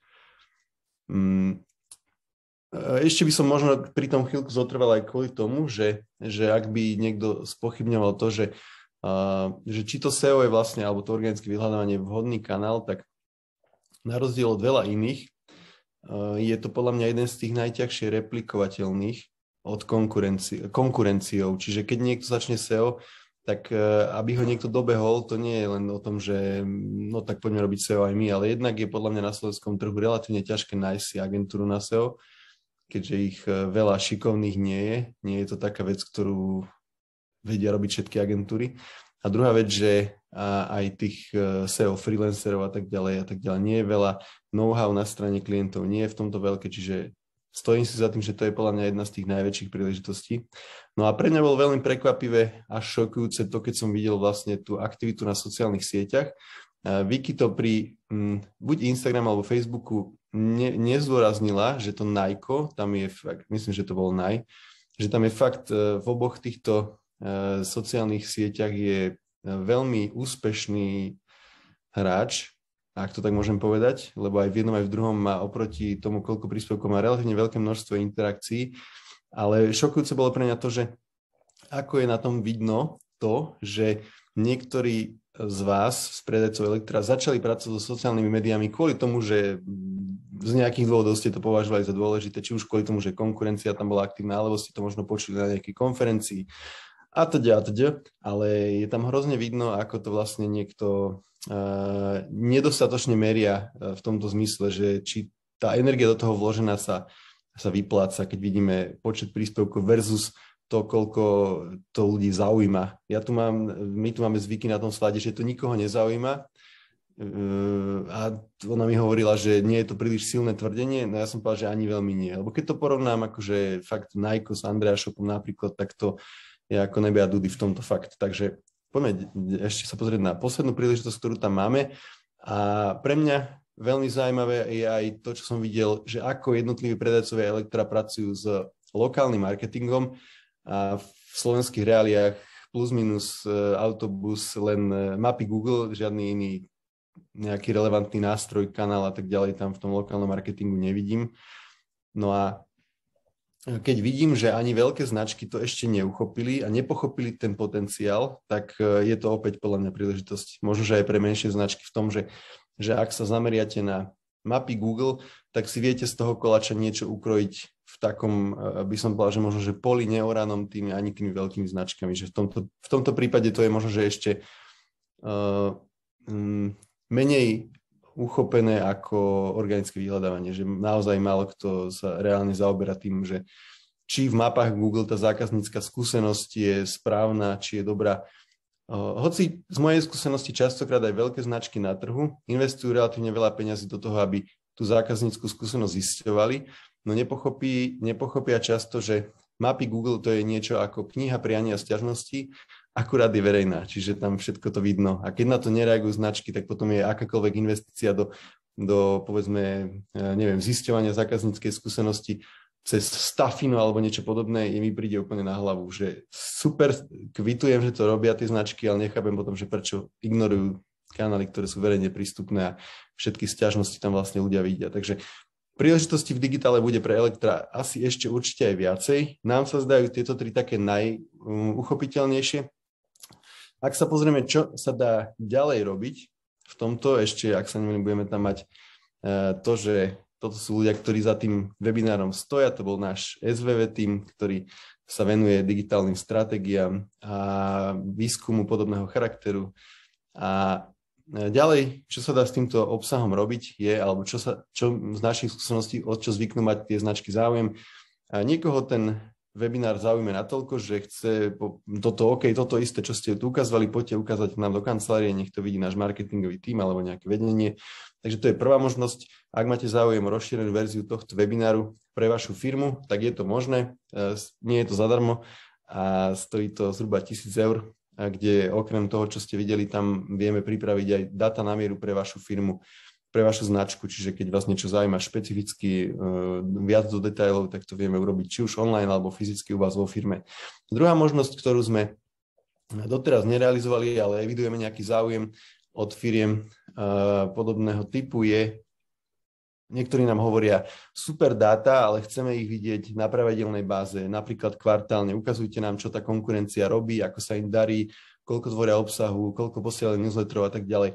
Mm, e, ešte by som možno pri tom chvíľku zotrval aj kvôli tomu, že, že ak by niekto spochybňoval to, že, uh, že či to SEO je vlastne, alebo to organické vyhľadávanie vhodný kanál, tak na rozdiel od veľa iných, uh, je to podľa mňa jeden z tých najťažšie replikovateľných od konkurenci- konkurenciou. Čiže keď niekto začne SEO, tak e, aby ho niekto dobehol, to nie je len o tom, že mm, no tak poďme robiť SEO aj my, ale jednak je podľa mňa na slovenskom trhu relatívne ťažké nájsť si agentúru na SEO, keďže ich e, veľa šikovných nie je. Nie je to taká vec, ktorú vedia robiť všetky agentúry. A druhá vec, že aj tých e, SEO freelancerov a tak ďalej a tak ďalej nie je veľa know-how na strane klientov, nie je v tomto veľké, čiže stojím si za tým, že to je podľa mňa jedna z tých najväčších príležitostí. No a pre mňa bolo veľmi prekvapivé a šokujúce to, keď som videl vlastne tú aktivitu na sociálnych sieťach. Vicky to pri m, mm, buď Instagram alebo Facebooku ne, nezdôraznila, že to Nike, tam je fakt, myslím, že to bol naj, že tam je fakt e, v oboch týchto e, sociálnych sieťach je e, veľmi úspešný hráč, ak to tak môžem povedať, lebo aj v jednom, aj v druhom má oproti tomu, koľko príspevkov má relatívne veľké množstvo interakcií, ale šokujúce bolo pre mňa to, že ako je na tom vidno to, že niektorí z vás, z predajcov elektra, začali pracovať so sociálnymi médiami kvôli tomu, že mm, z nejakých dôvodov ste to považovali za dôležité, či už kvôli tomu, že konkurencia tam bola aktívna, alebo ste to možno počuli na nejakej konferencii a teda, a teda, ale je tam hrozne vidno, ako to vlastne niekto Eh, nedostatočne meria eh, v tomto zmysle, že či tá energia do toho vložená sa, sa vypláca, keď vidíme počet príspevkov versus to, koľko to ľudí zaujíma. Ja tu mám, my tu máme zvyky na tom slade, že to nikoho nezaujíma, eh, a ona mi hovorila, že nie je to príliš silné tvrdenie, no ja som povedal, že ani veľmi nie. Lebo keď to porovnám akože fakt Nike s Andreašopom napríklad, tak to je ako nebe a dudy v tomto fakt. Takže poďme ešte sa pozrieť na poslednú príležitosť, ktorú tam máme. A pre mňa veľmi zaujímavé je aj to, čo som videl, že ako jednotliví predajcovia elektra pracujú s lokálnym marketingom a v slovenských reáliách plus minus e, autobus, len e, mapy Google, žiadny iný nejaký relevantný nástroj, kanál a tak ďalej tam v tom lokálnom marketingu nevidím. No a keď vidím, že ani veľké značky to ešte neuchopili a nepochopili ten potenciál, tak e, je to opäť podľa mňa príležitosť. Možno, že aj pre menšie značky v tom, že, že ak sa zameriate na mapy Google, tak si viete z toho kolača niečo ukrojiť v takom, e, by som povedal, že možno, že poli neoranom tými, ani tými veľkými značkami. Že v, tomto, v tomto prípade to je možno, že ešte uh, menej uchopené ako organické vyhľadávanie, že naozaj málo kto sa reálne zaoberá tým, že či v mapách Google tá zákaznícka skúsenosť je správna, či je dobrá. Hoci z mojej skúsenosti častokrát aj veľké značky na trhu investujú relatívne veľa peňazí do toho, aby tú zákaznícku skúsenosť zisťovali, no nepochopí, nepochopia často, že mapy Google to je niečo ako kniha priania a akurát je verejná, čiže tam všetko to vidno. A keď na to nereagujú značky, tak potom je akákoľvek investícia do, do povedzme, e, neviem, zisťovania zákazníckej skúsenosti cez stafinu alebo niečo podobné, je mi príde úplne na hlavu, že super, kvitujem, že to robia tie značky, ale nechápem potom, že prečo ignorujú kanály, ktoré sú verejne prístupné a všetky stiažnosti tam vlastne ľudia vidia. Takže príležitosti v digitále bude pre Elektra asi ešte určite aj viacej. Nám sa zdajú tieto tri také najuchopiteľnejšie. Ak sa pozrieme, čo sa dá ďalej robiť v tomto, ešte, ak sa nemýlim, budeme tam mať e, to, že toto sú ľudia, ktorí za tým webinárom stoja, to bol náš SVV tým, ktorý sa venuje digitálnym stratégiám a výskumu podobného charakteru. A e, ďalej, čo sa dá s týmto obsahom robiť je, alebo čo, sa, čo z našich skúseností, od čo zvyknú mať tie značky záujem, a niekoho ten webinár zaujme natoľko, že chce po, toto OK, toto isté, čo ste tu ukázali, poďte ukázať nám do kancelárie, nech to vidí náš marketingový tím alebo nejaké vedenie. Takže to je prvá možnosť. Ak máte záujem rozšírenú verziu tohto webináru pre vašu firmu, tak je to možné. E, nie je to zadarmo a stojí to zhruba 1000 eur, kde okrem toho, čo ste videli, tam vieme pripraviť aj data na mieru pre vašu firmu pre vašu značku, čiže keď vás niečo zaujíma špecificky e, viac do detailov, tak to vieme urobiť či už online alebo fyzicky u vás vo firme. Druhá možnosť, ktorú sme doteraz nerealizovali, ale evidujeme nejaký záujem od firiem e, podobného typu je Niektorí nám hovoria super dáta, ale chceme ich vidieť na pravidelnej báze, napríklad kvartálne. Ukazujte nám, čo tá konkurencia robí, ako sa im darí, koľko tvoria obsahu, koľko posielajú newsletterov a tak ďalej.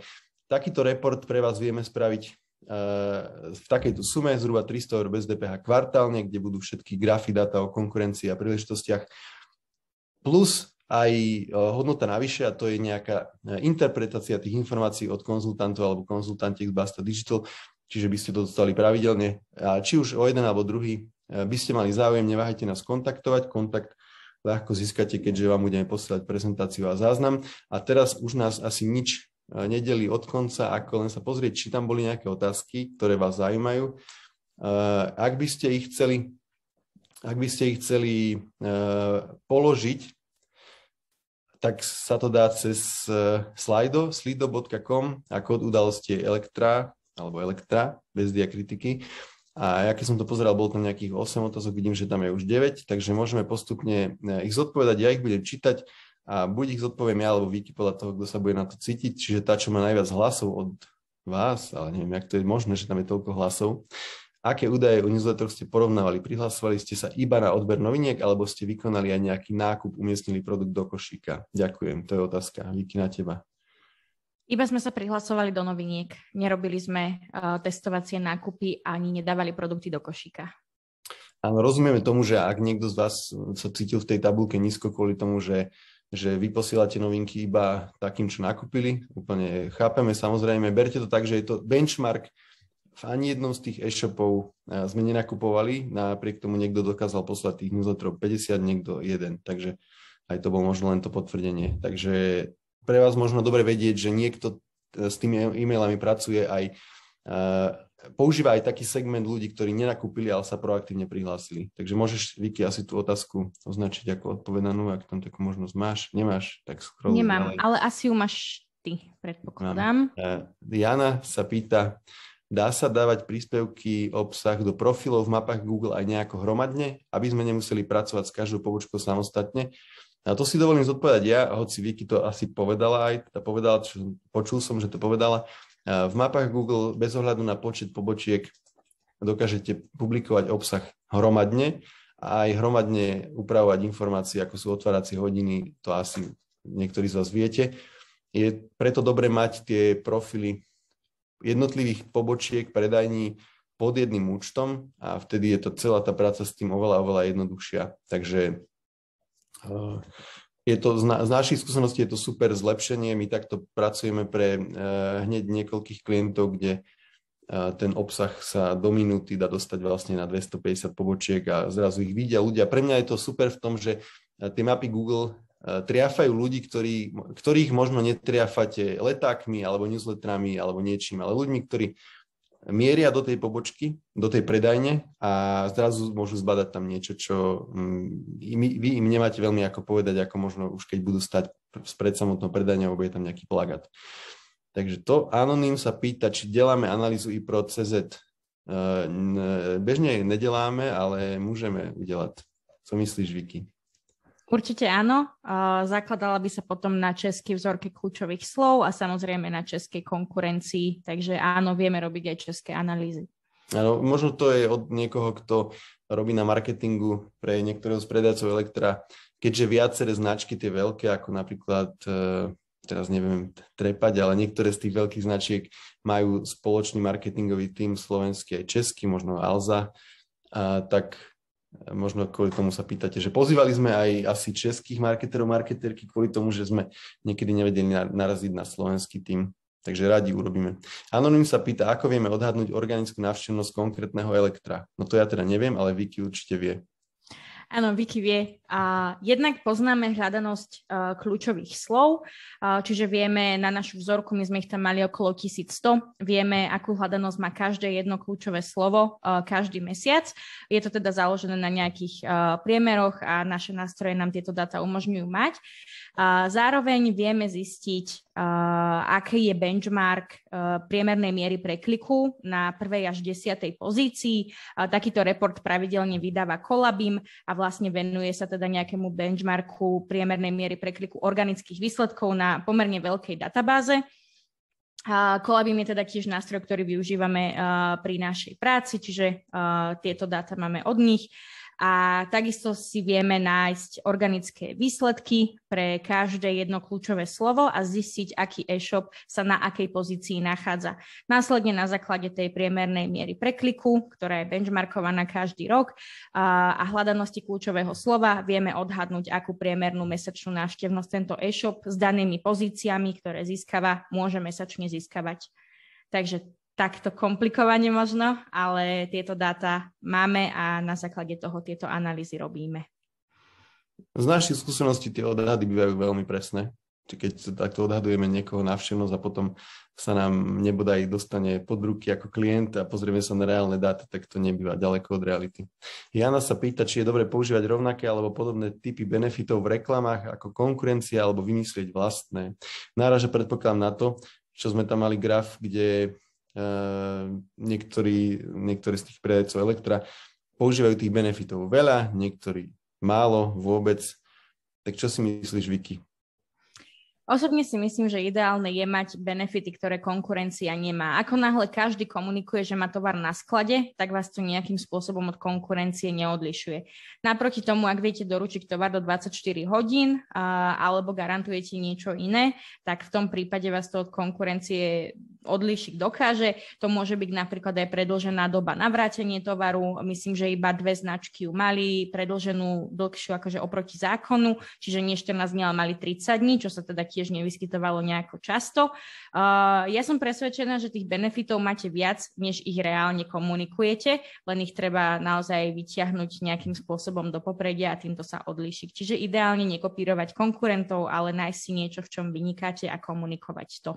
Takýto report pre vás vieme spraviť eh, v takejto sume, zhruba 300 eur bez DPH kvartálne, kde budú všetky grafy, data o konkurencii a príležitostiach, plus aj eh, hodnota navyše, a to je nejaká eh, interpretácia tých informácií od konzultantov alebo konzultantiek z Basta Digital, čiže by ste to dostali pravidelne. A či už o jeden alebo druhý by ste mali záujem, neváhajte nás kontaktovať. Kontakt ľahko získate, keďže vám budeme posielať prezentáciu a záznam. A teraz už nás asi nič E, nedeli od konca, ako len sa pozrieť, či tam boli nejaké otázky, ktoré vás zaujímajú. E, ak by ste ich chceli, ak by ste ich chceli e, položiť, tak sa to dá cez slido, slido.com, ako od udalosti elektra, alebo elektra, bez diakritiky. A ja keď som to pozeral, bolo tam nejakých 8 otázok, vidím, že tam je už 9, takže môžeme postupne ich zodpovedať, ja ich budem čítať a buď ich zodpoviem ja, alebo Viki podľa toho, kto sa bude na to cítiť, čiže tá, čo má najviac hlasov od vás, ale neviem, jak to je možné, že tam je toľko hlasov, aké údaje o newsletteroch ste porovnávali, prihlasovali ste sa iba na odber noviniek, alebo ste vykonali aj nejaký nákup, umiestnili produkt do košíka? Ďakujem, to je otázka. Viki, na teba. Iba sme sa prihlasovali do noviniek. Nerobili sme uh, testovacie nákupy ani nedávali produkty do košíka. Áno, rozumieme tomu, že ak niekto z vás sa cítil v tej tabulke nízko kvôli tomu, že že vy posielate novinky iba takým, čo nakúpili. Úplne chápeme, samozrejme, berte to tak, že je to benchmark. V ani jednom z tých e-shopov e, sme nenakupovali, napriek tomu niekto dokázal poslať tých newsletterov 50, niekto jeden, takže aj to bolo možno len to potvrdenie. Takže pre vás možno dobre vedieť, že niekto e, s tými e-mailami pracuje aj e, používa aj taký segment ľudí, ktorí nenakúpili, ale sa proaktívne prihlásili. Takže môžeš, Viki, asi tú otázku označiť ako odpovedanú, ak tam takú možnosť máš. Nemáš, tak scroll. Nemám, ďalej. ale asi ju máš ty, predpokladám. Mám. E, Jana sa pýta, dá sa dávať príspevky, obsah do profilov v mapách Google aj nejako hromadne, aby sme nemuseli pracovať s každou pobočkou samostatne? A to si dovolím zodpovedať ja, hoci Viki to asi povedala aj, teda povedala, čo, počul som, že to povedala, v mapách Google bez ohľadu na počet pobočiek dokážete publikovať obsah hromadne a aj hromadne upravovať informácie, ako sú otváracie hodiny, to asi niektorí z vás viete. Je preto dobre mať tie profily jednotlivých pobočiek, predajní pod jedným účtom a vtedy je to celá tá práca s tým oveľa, oveľa jednoduchšia. Takže eh, je to, z, na, z našich skúseností je to super zlepšenie. My takto pracujeme pre uh, hneď niekoľkých klientov, kde eh, ten obsah sa do minúty dá dostať vlastne na 250 pobočiek a zrazu ich vidia ľudia. Pre mňa je to super v tom, že eh, tie mapy Google triafajú ľudí, ktorí, ktorých možno netriafate letákmi alebo newsletterami alebo niečím, ale ľuďmi, ktorí mieria do tej pobočky, do tej predajne a zrazu môžu zbadať tam niečo, čo im, mm, vy im nemáte veľmi ako povedať, ako možno už keď budú stať spred samotnou predajňou, bude tam nejaký plagát. Takže to anoním sa pýta, či deláme analýzu i pro CZ. E, bežne nedeláme, ale môžeme udelať. Co myslíš, Vicky? Určite áno. Zakladala by sa potom na českej vzorke kľúčových slov a samozrejme na českej konkurencii. Takže áno, vieme robiť aj české analýzy. Áno, možno to je od niekoho, kto robí na marketingu pre niektorého z predajcov elektra, keďže viaceré značky, tie veľké, ako napríklad, e, teraz neviem trepať, ale niektoré z tých veľkých značiek majú spoločný marketingový tým slovenský aj český, možno Alza, a tak E, možno kvôli tomu sa pýtate, že pozývali sme aj asi českých marketerov, marketerky kvôli tomu, že sme niekedy nevedeli naraziť na slovenský tým. Takže radi urobíme. Anonym sa pýta, ako vieme odhadnúť organickú návštevnosť konkrétneho elektra. No to ja teda neviem, ale Viki určite vie. Áno, Vicky vie. A jednak poznáme hľadanosť uh, kľúčových slov, uh, čiže vieme na našu vzorku, my sme ich tam mali okolo 1100, vieme, akú hľadanosť má každé jedno kľúčové slovo uh, každý mesiac. Je to teda založené na nejakých priemeroch a naše nástroje nám tieto dáta umožňujú mať. Zároveň vieme zistiť, aký je benchmark e, priemernej miery prekliku na prvej až desiatej pozícii. E, takýto report pravidelne vydáva Kolabim a vlastne venuje sa teda nejakému benchmarku priemernej miery prekliku organických výsledkov na pomerne veľkej databáze. Kolabim je teda tiež nástroj, ktorý využívame e, pri našej práci, čiže tieto dáta máme od nich a takisto si vieme nájsť organické výsledky pre každé jedno kľúčové slovo a zistiť, aký e-shop sa na akej pozícii nachádza. Následne na základe tej priemernej miery prekliku, ktorá je benchmarkovaná každý rok a hľadanosti kľúčového slova vieme odhadnúť, akú priemernú mesačnú návštevnosť tento e-shop s danými pozíciami, ktoré získava, môže mesačne získavať. Takže takto komplikovane možno, ale tieto dáta máme a na základe toho tieto analýzy robíme. Z našich skúseností tie odhady bývajú veľmi presné. Či keď takto odhadujeme niekoho na a potom sa nám nebodaj dostane pod ruky ako klient a pozrieme sa na reálne dáta, tak to nebýva ďaleko od reality. Jana sa pýta, či je dobre používať rovnaké alebo podobné typy benefitov v reklamách ako konkurencia alebo vymyslieť vlastné. Náraža predpokladám na to, čo sme tam mali graf, kde Ehm, niektorí, niektorí z tých predajcov elektra používajú tých benefitov veľa, niektorí málo, vôbec. Tak čo si myslíš, Vicky? Osobne si myslím, že ideálne je mať benefity, ktoré konkurencia nemá. Ako náhle každý komunikuje, že má tovar na sklade, tak vás to nejakým spôsobom od konkurencie neodlišuje. Naproti tomu, ak viete doručiť tovar do 24 hodín alebo garantujete niečo iné, tak v tom prípade vás to od konkurencie odlišiť dokáže. To môže byť napríklad aj predlžená doba na vrátenie tovaru. Myslím, že iba dve značky ju mali predlženú dlhšiu akože oproti zákonu, čiže nie 14 dní, ale mali 30 dní, čo sa teda tiež nevyskytovalo nejako často. Uh, ja som presvedčená, že tých benefitov máte viac, než ich reálne komunikujete, len ich treba naozaj vyťahnuť nejakým spôsobom do popredia a týmto sa odlíšiť. Čiže ideálne nekopírovať konkurentov, ale nájsť si niečo, v čom vynikáte a komunikovať to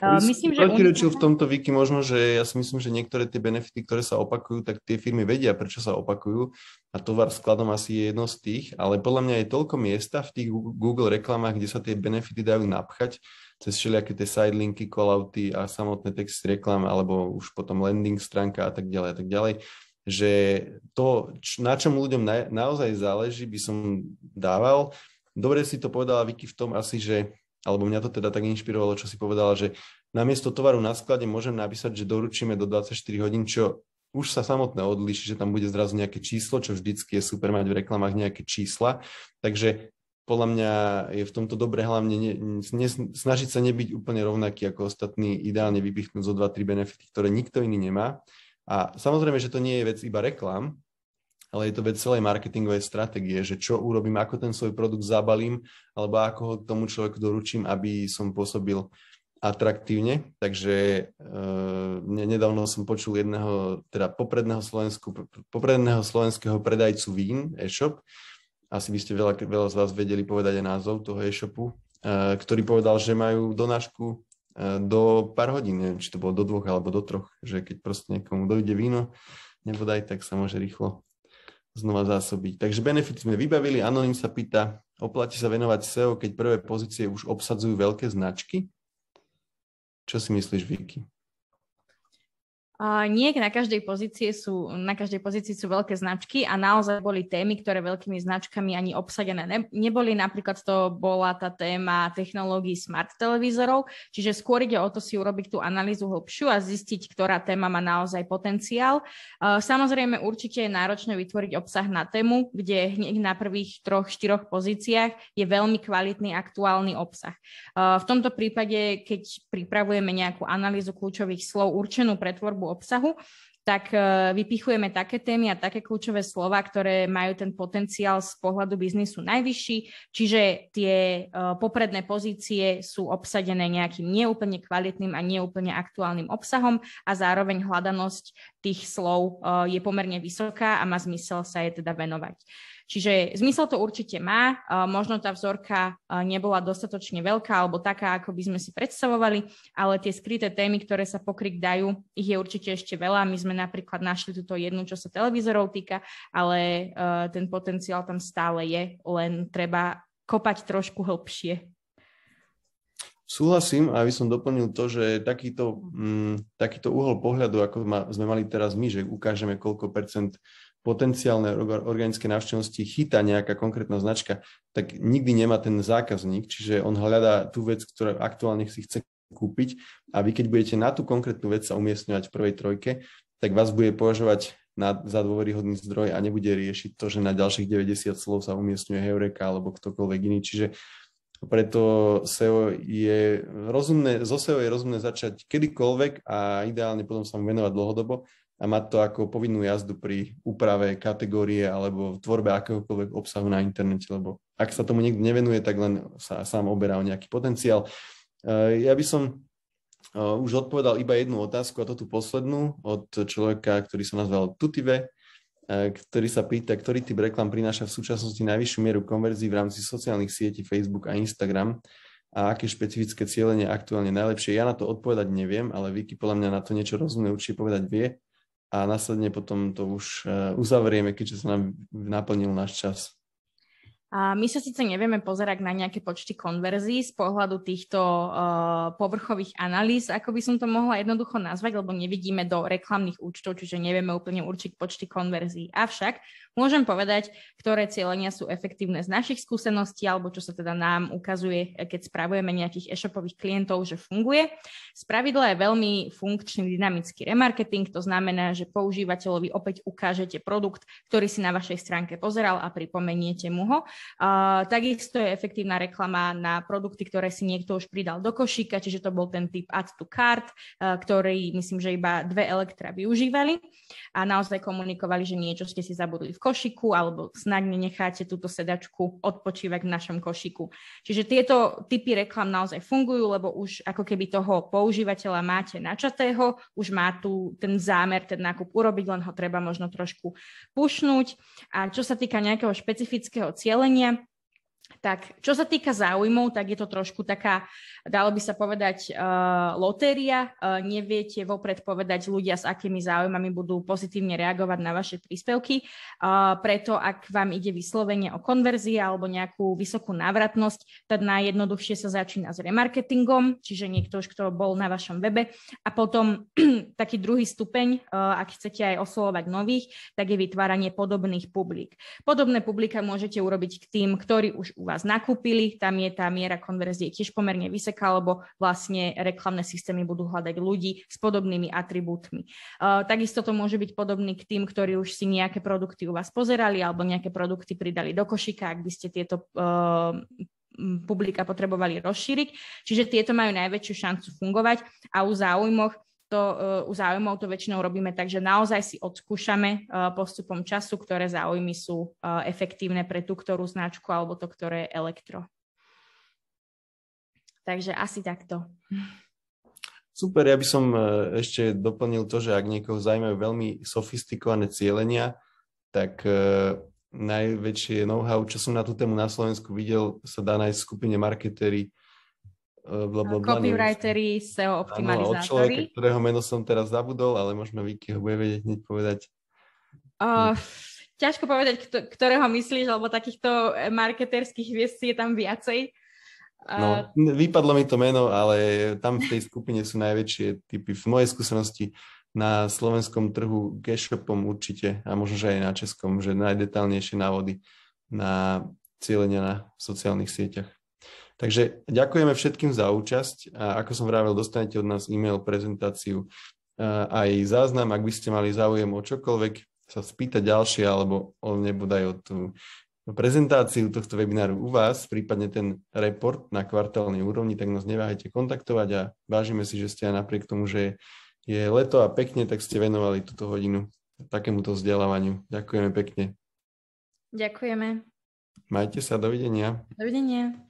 myslím, že... Protirečil v tomto Viki možno, že ja si myslím, že niektoré tie benefity, ktoré sa opakujú, tak tie firmy vedia, prečo sa opakujú a tovar skladom asi je jedno z tých, ale podľa mňa je toľko miesta v tých Google reklamách, kde sa tie benefity dajú napchať cez všelijaké tie sidelinky, callouty a samotné texty reklam, alebo už potom landing stránka a tak ďalej a tak ďalej, že to, na čom ľuďom na, naozaj záleží, by som dával. Dobre si to povedala Vicky v tom asi, že alebo mňa to teda tak inšpirovalo, čo si povedala, že namiesto tovaru na sklade môžem napísať, že doručíme do 24 hodín, čo už sa samotné odlíši, že tam bude zrazu nejaké číslo, čo vždycky je super mať v reklamách nejaké čísla. Takže podľa mňa je v tomto dobre hlavne ne, ne, snažiť sa nebyť úplne rovnaký ako ostatní, ideálne vypichnúť zo 2-3 benefity, ktoré nikto iný nemá. A samozrejme, že to nie je vec iba reklam, ale je to vec celej marketingovej stratégie, že čo urobím, ako ten svoj produkt zabalím, alebo ako ho tomu človeku doručím, aby som pôsobil atraktívne. Takže e, nedávno som počul jedného, teda popredného, Slovensku, popredného slovenského predajcu vín, e-shop. Asi by ste veľa, veľa z vás vedeli povedať aj názov toho e-shopu, e, ktorý povedal, že majú donášku e, do pár hodín, neviem, či to bolo do dvoch alebo do troch, že keď proste niekomu dojde víno, nebodaj, tak sa môže rýchlo znova zásobiť. Takže benefity sme vybavili. Anonym sa pýta, oplatí sa venovať SEO, keď prvé pozície už obsadzujú veľké značky? Čo si myslíš, Vicky? Nie, na každej, pozície sú, na každej pozícii sú veľké značky a naozaj boli témy, ktoré veľkými značkami ani obsadené ne, neboli. Napríklad to bola tá téma technológií smart televízorov, čiže skôr ide o to si urobiť tú analýzu hlbšiu a zistiť, ktorá téma má naozaj potenciál. Samozrejme, určite je náročné vytvoriť obsah na tému, kde hneď na prvých troch, štyroch pozíciách je veľmi kvalitný aktuálny obsah. V tomto prípade, keď pripravujeme nejakú analýzu kľúčových slov určenú pretvorbu obsahu, tak e, vypichujeme také témy a také kľúčové slova, ktoré majú ten potenciál z pohľadu biznisu najvyšší, čiže tie e, popredné pozície sú obsadené nejakým neúplne kvalitným a neúplne aktuálnym obsahom a zároveň hľadanosť tých slov e, je pomerne vysoká a má zmysel sa je teda venovať. Čiže zmysel to určite má, možno tá vzorka nebola dostatočne veľká alebo taká, ako by sme si predstavovali, ale tie skryté témy, ktoré sa pokryk dajú, ich je určite ešte veľa. My sme napríklad našli túto jednu, čo sa televízorov týka, ale ten potenciál tam stále je, len treba kopať trošku hlbšie. Súhlasím a aby som doplnil to, že takýto, mm, takýto uhol pohľadu, ako ma, sme mali teraz my, že ukážeme, koľko percent potenciálne organické návštevnosti chytá nejaká konkrétna značka, tak nikdy nemá ten zákazník, čiže on hľadá tú vec, ktorá aktuálne si chce kúpiť a vy keď budete na tú konkrétnu vec sa umiestňovať v prvej trojke, tak vás bude považovať na, za dôveryhodný zdroj a nebude riešiť to, že na ďalších 90 slov sa umiestňuje Heureka alebo ktokoľvek iný. Čiže preto SEO je rozumné, zo SEO je rozumné začať kedykoľvek a ideálne potom sa mu venovať dlhodobo a mať to ako povinnú jazdu pri úprave kategórie alebo v tvorbe akéhokoľvek obsahu na internete, lebo ak sa tomu niekto nevenuje, tak len sa sám oberá o nejaký potenciál. E, ja by som e, už odpovedal iba jednu otázku, a to tú poslednú, od človeka, ktorý sa nazval Tutive, ktorý sa pýta, ktorý typ reklam prináša v súčasnosti najvyššiu mieru konverzií v rámci sociálnych sietí Facebook a Instagram a aké špecifické cieľenie aktuálne najlepšie. Ja na to odpovedať neviem, ale Vicky podľa mňa na to niečo rozumné určite povedať vie a následne potom to už eh, uzavrieme, keďže sa nám naplnil náš čas. A my sa síce nevieme pozerať na nejaké počty konverzií z pohľadu týchto uh, povrchových analýz, ako by som to mohla jednoducho nazvať, lebo nevidíme do reklamných účtov, čiže nevieme úplne určiť počty konverzií. Avšak môžem povedať, ktoré cieľenia sú efektívne z našich skúseností, alebo čo sa teda nám ukazuje, keď spravujeme nejakých e-shopových klientov, že funguje. Spravidla je veľmi funkčný dynamický remarketing, to znamená, že používateľovi opäť ukážete produkt, ktorý si na vašej stránke pozeral a pripomeniete mu ho Uh, takisto je efektívna reklama na produkty, ktoré si niekto už pridal do košíka, čiže to bol ten typ add to cart, uh, ktorý myslím, že iba dve elektra využívali a naozaj komunikovali, že niečo ste si zabudli v košiku alebo snad necháte túto sedačku odpočívať v našom košiku. Čiže tieto typy reklam naozaj fungujú, lebo už ako keby toho používateľa máte načatého, už má tu ten zámer, ten nákup urobiť, len ho treba možno trošku pušnúť. A čo sa týka nejakého špecifického cieľenia, планирования Tak čo sa týka záujmov, tak je to trošku taká, dalo by sa povedať, uh, lotéria. Uh, neviete vopred povedať ľudia, s akými záujmami budú pozitívne reagovať na vaše príspevky. Uh, preto, ak vám ide vyslovene o konverzii alebo nejakú vysokú návratnosť, tak najjednoduchšie sa začína s remarketingom, čiže niekto už, kto bol na vašom webe. A potom taký druhý stupeň, uh, ak chcete aj oslovovať nových, tak je vytváranie podobných publik. Podobné publika môžete urobiť k tým, ktorí už u vás nakúpili, tam je tá miera konverzie tiež pomerne vysoká, lebo vlastne reklamné systémy budú hľadať ľudí s podobnými atribútmi. Uh, takisto to môže byť podobný k tým, ktorí už si nejaké produkty u vás pozerali alebo nejaké produkty pridali do košíka, ak by ste tieto uh, publika potrebovali rozšíriť. Čiže tieto majú najväčšiu šancu fungovať a u záujmoch to e, u záujmov to väčšinou robíme tak, že naozaj si odskúšame e, postupom času, ktoré záujmy sú e, efektívne pre tú ktorú značku alebo to ktoré elektro. Takže asi takto. Super, ja by som ešte doplnil to, že ak niekoho zaujímajú veľmi sofistikované cieľenia, tak najväčšie know-how, čo som na tú tému na Slovensku videl, sa dá nájsť v skupine marketéry Copywritery, SEO optimalizátori. Áno, od človeka, ktorého meno som teraz zabudol, ale možno Vicky ho bude vedieť hneď povedať. Uh, ťažko povedať, ktorého myslíš, lebo takýchto marketerských hviezd je tam viacej. No, vypadlo mi to meno, ale tam v tej skupine sú najväčšie typy v mojej skúsenosti na slovenskom trhu ge-shopom určite a možno, že aj na českom, že najdetálnejšie návody na cieľenia na sociálnych sieťach. Takže ďakujeme všetkým za účasť a ako som vravel, dostanete od nás e-mail, prezentáciu e, aj záznam, ak by ste mali záujem o čokoľvek sa spýtať ďalšie alebo o nebodaj o tú prezentáciu tohto webináru u vás, prípadne ten report na kvartálnej úrovni, tak nás neváhajte kontaktovať a vážime si, že ste aj napriek tomu, že je leto a pekne, tak ste venovali túto hodinu takémuto vzdelávaniu. Ďakujeme pekne. Ďakujeme. Majte sa, dovidenia. Dovidenia.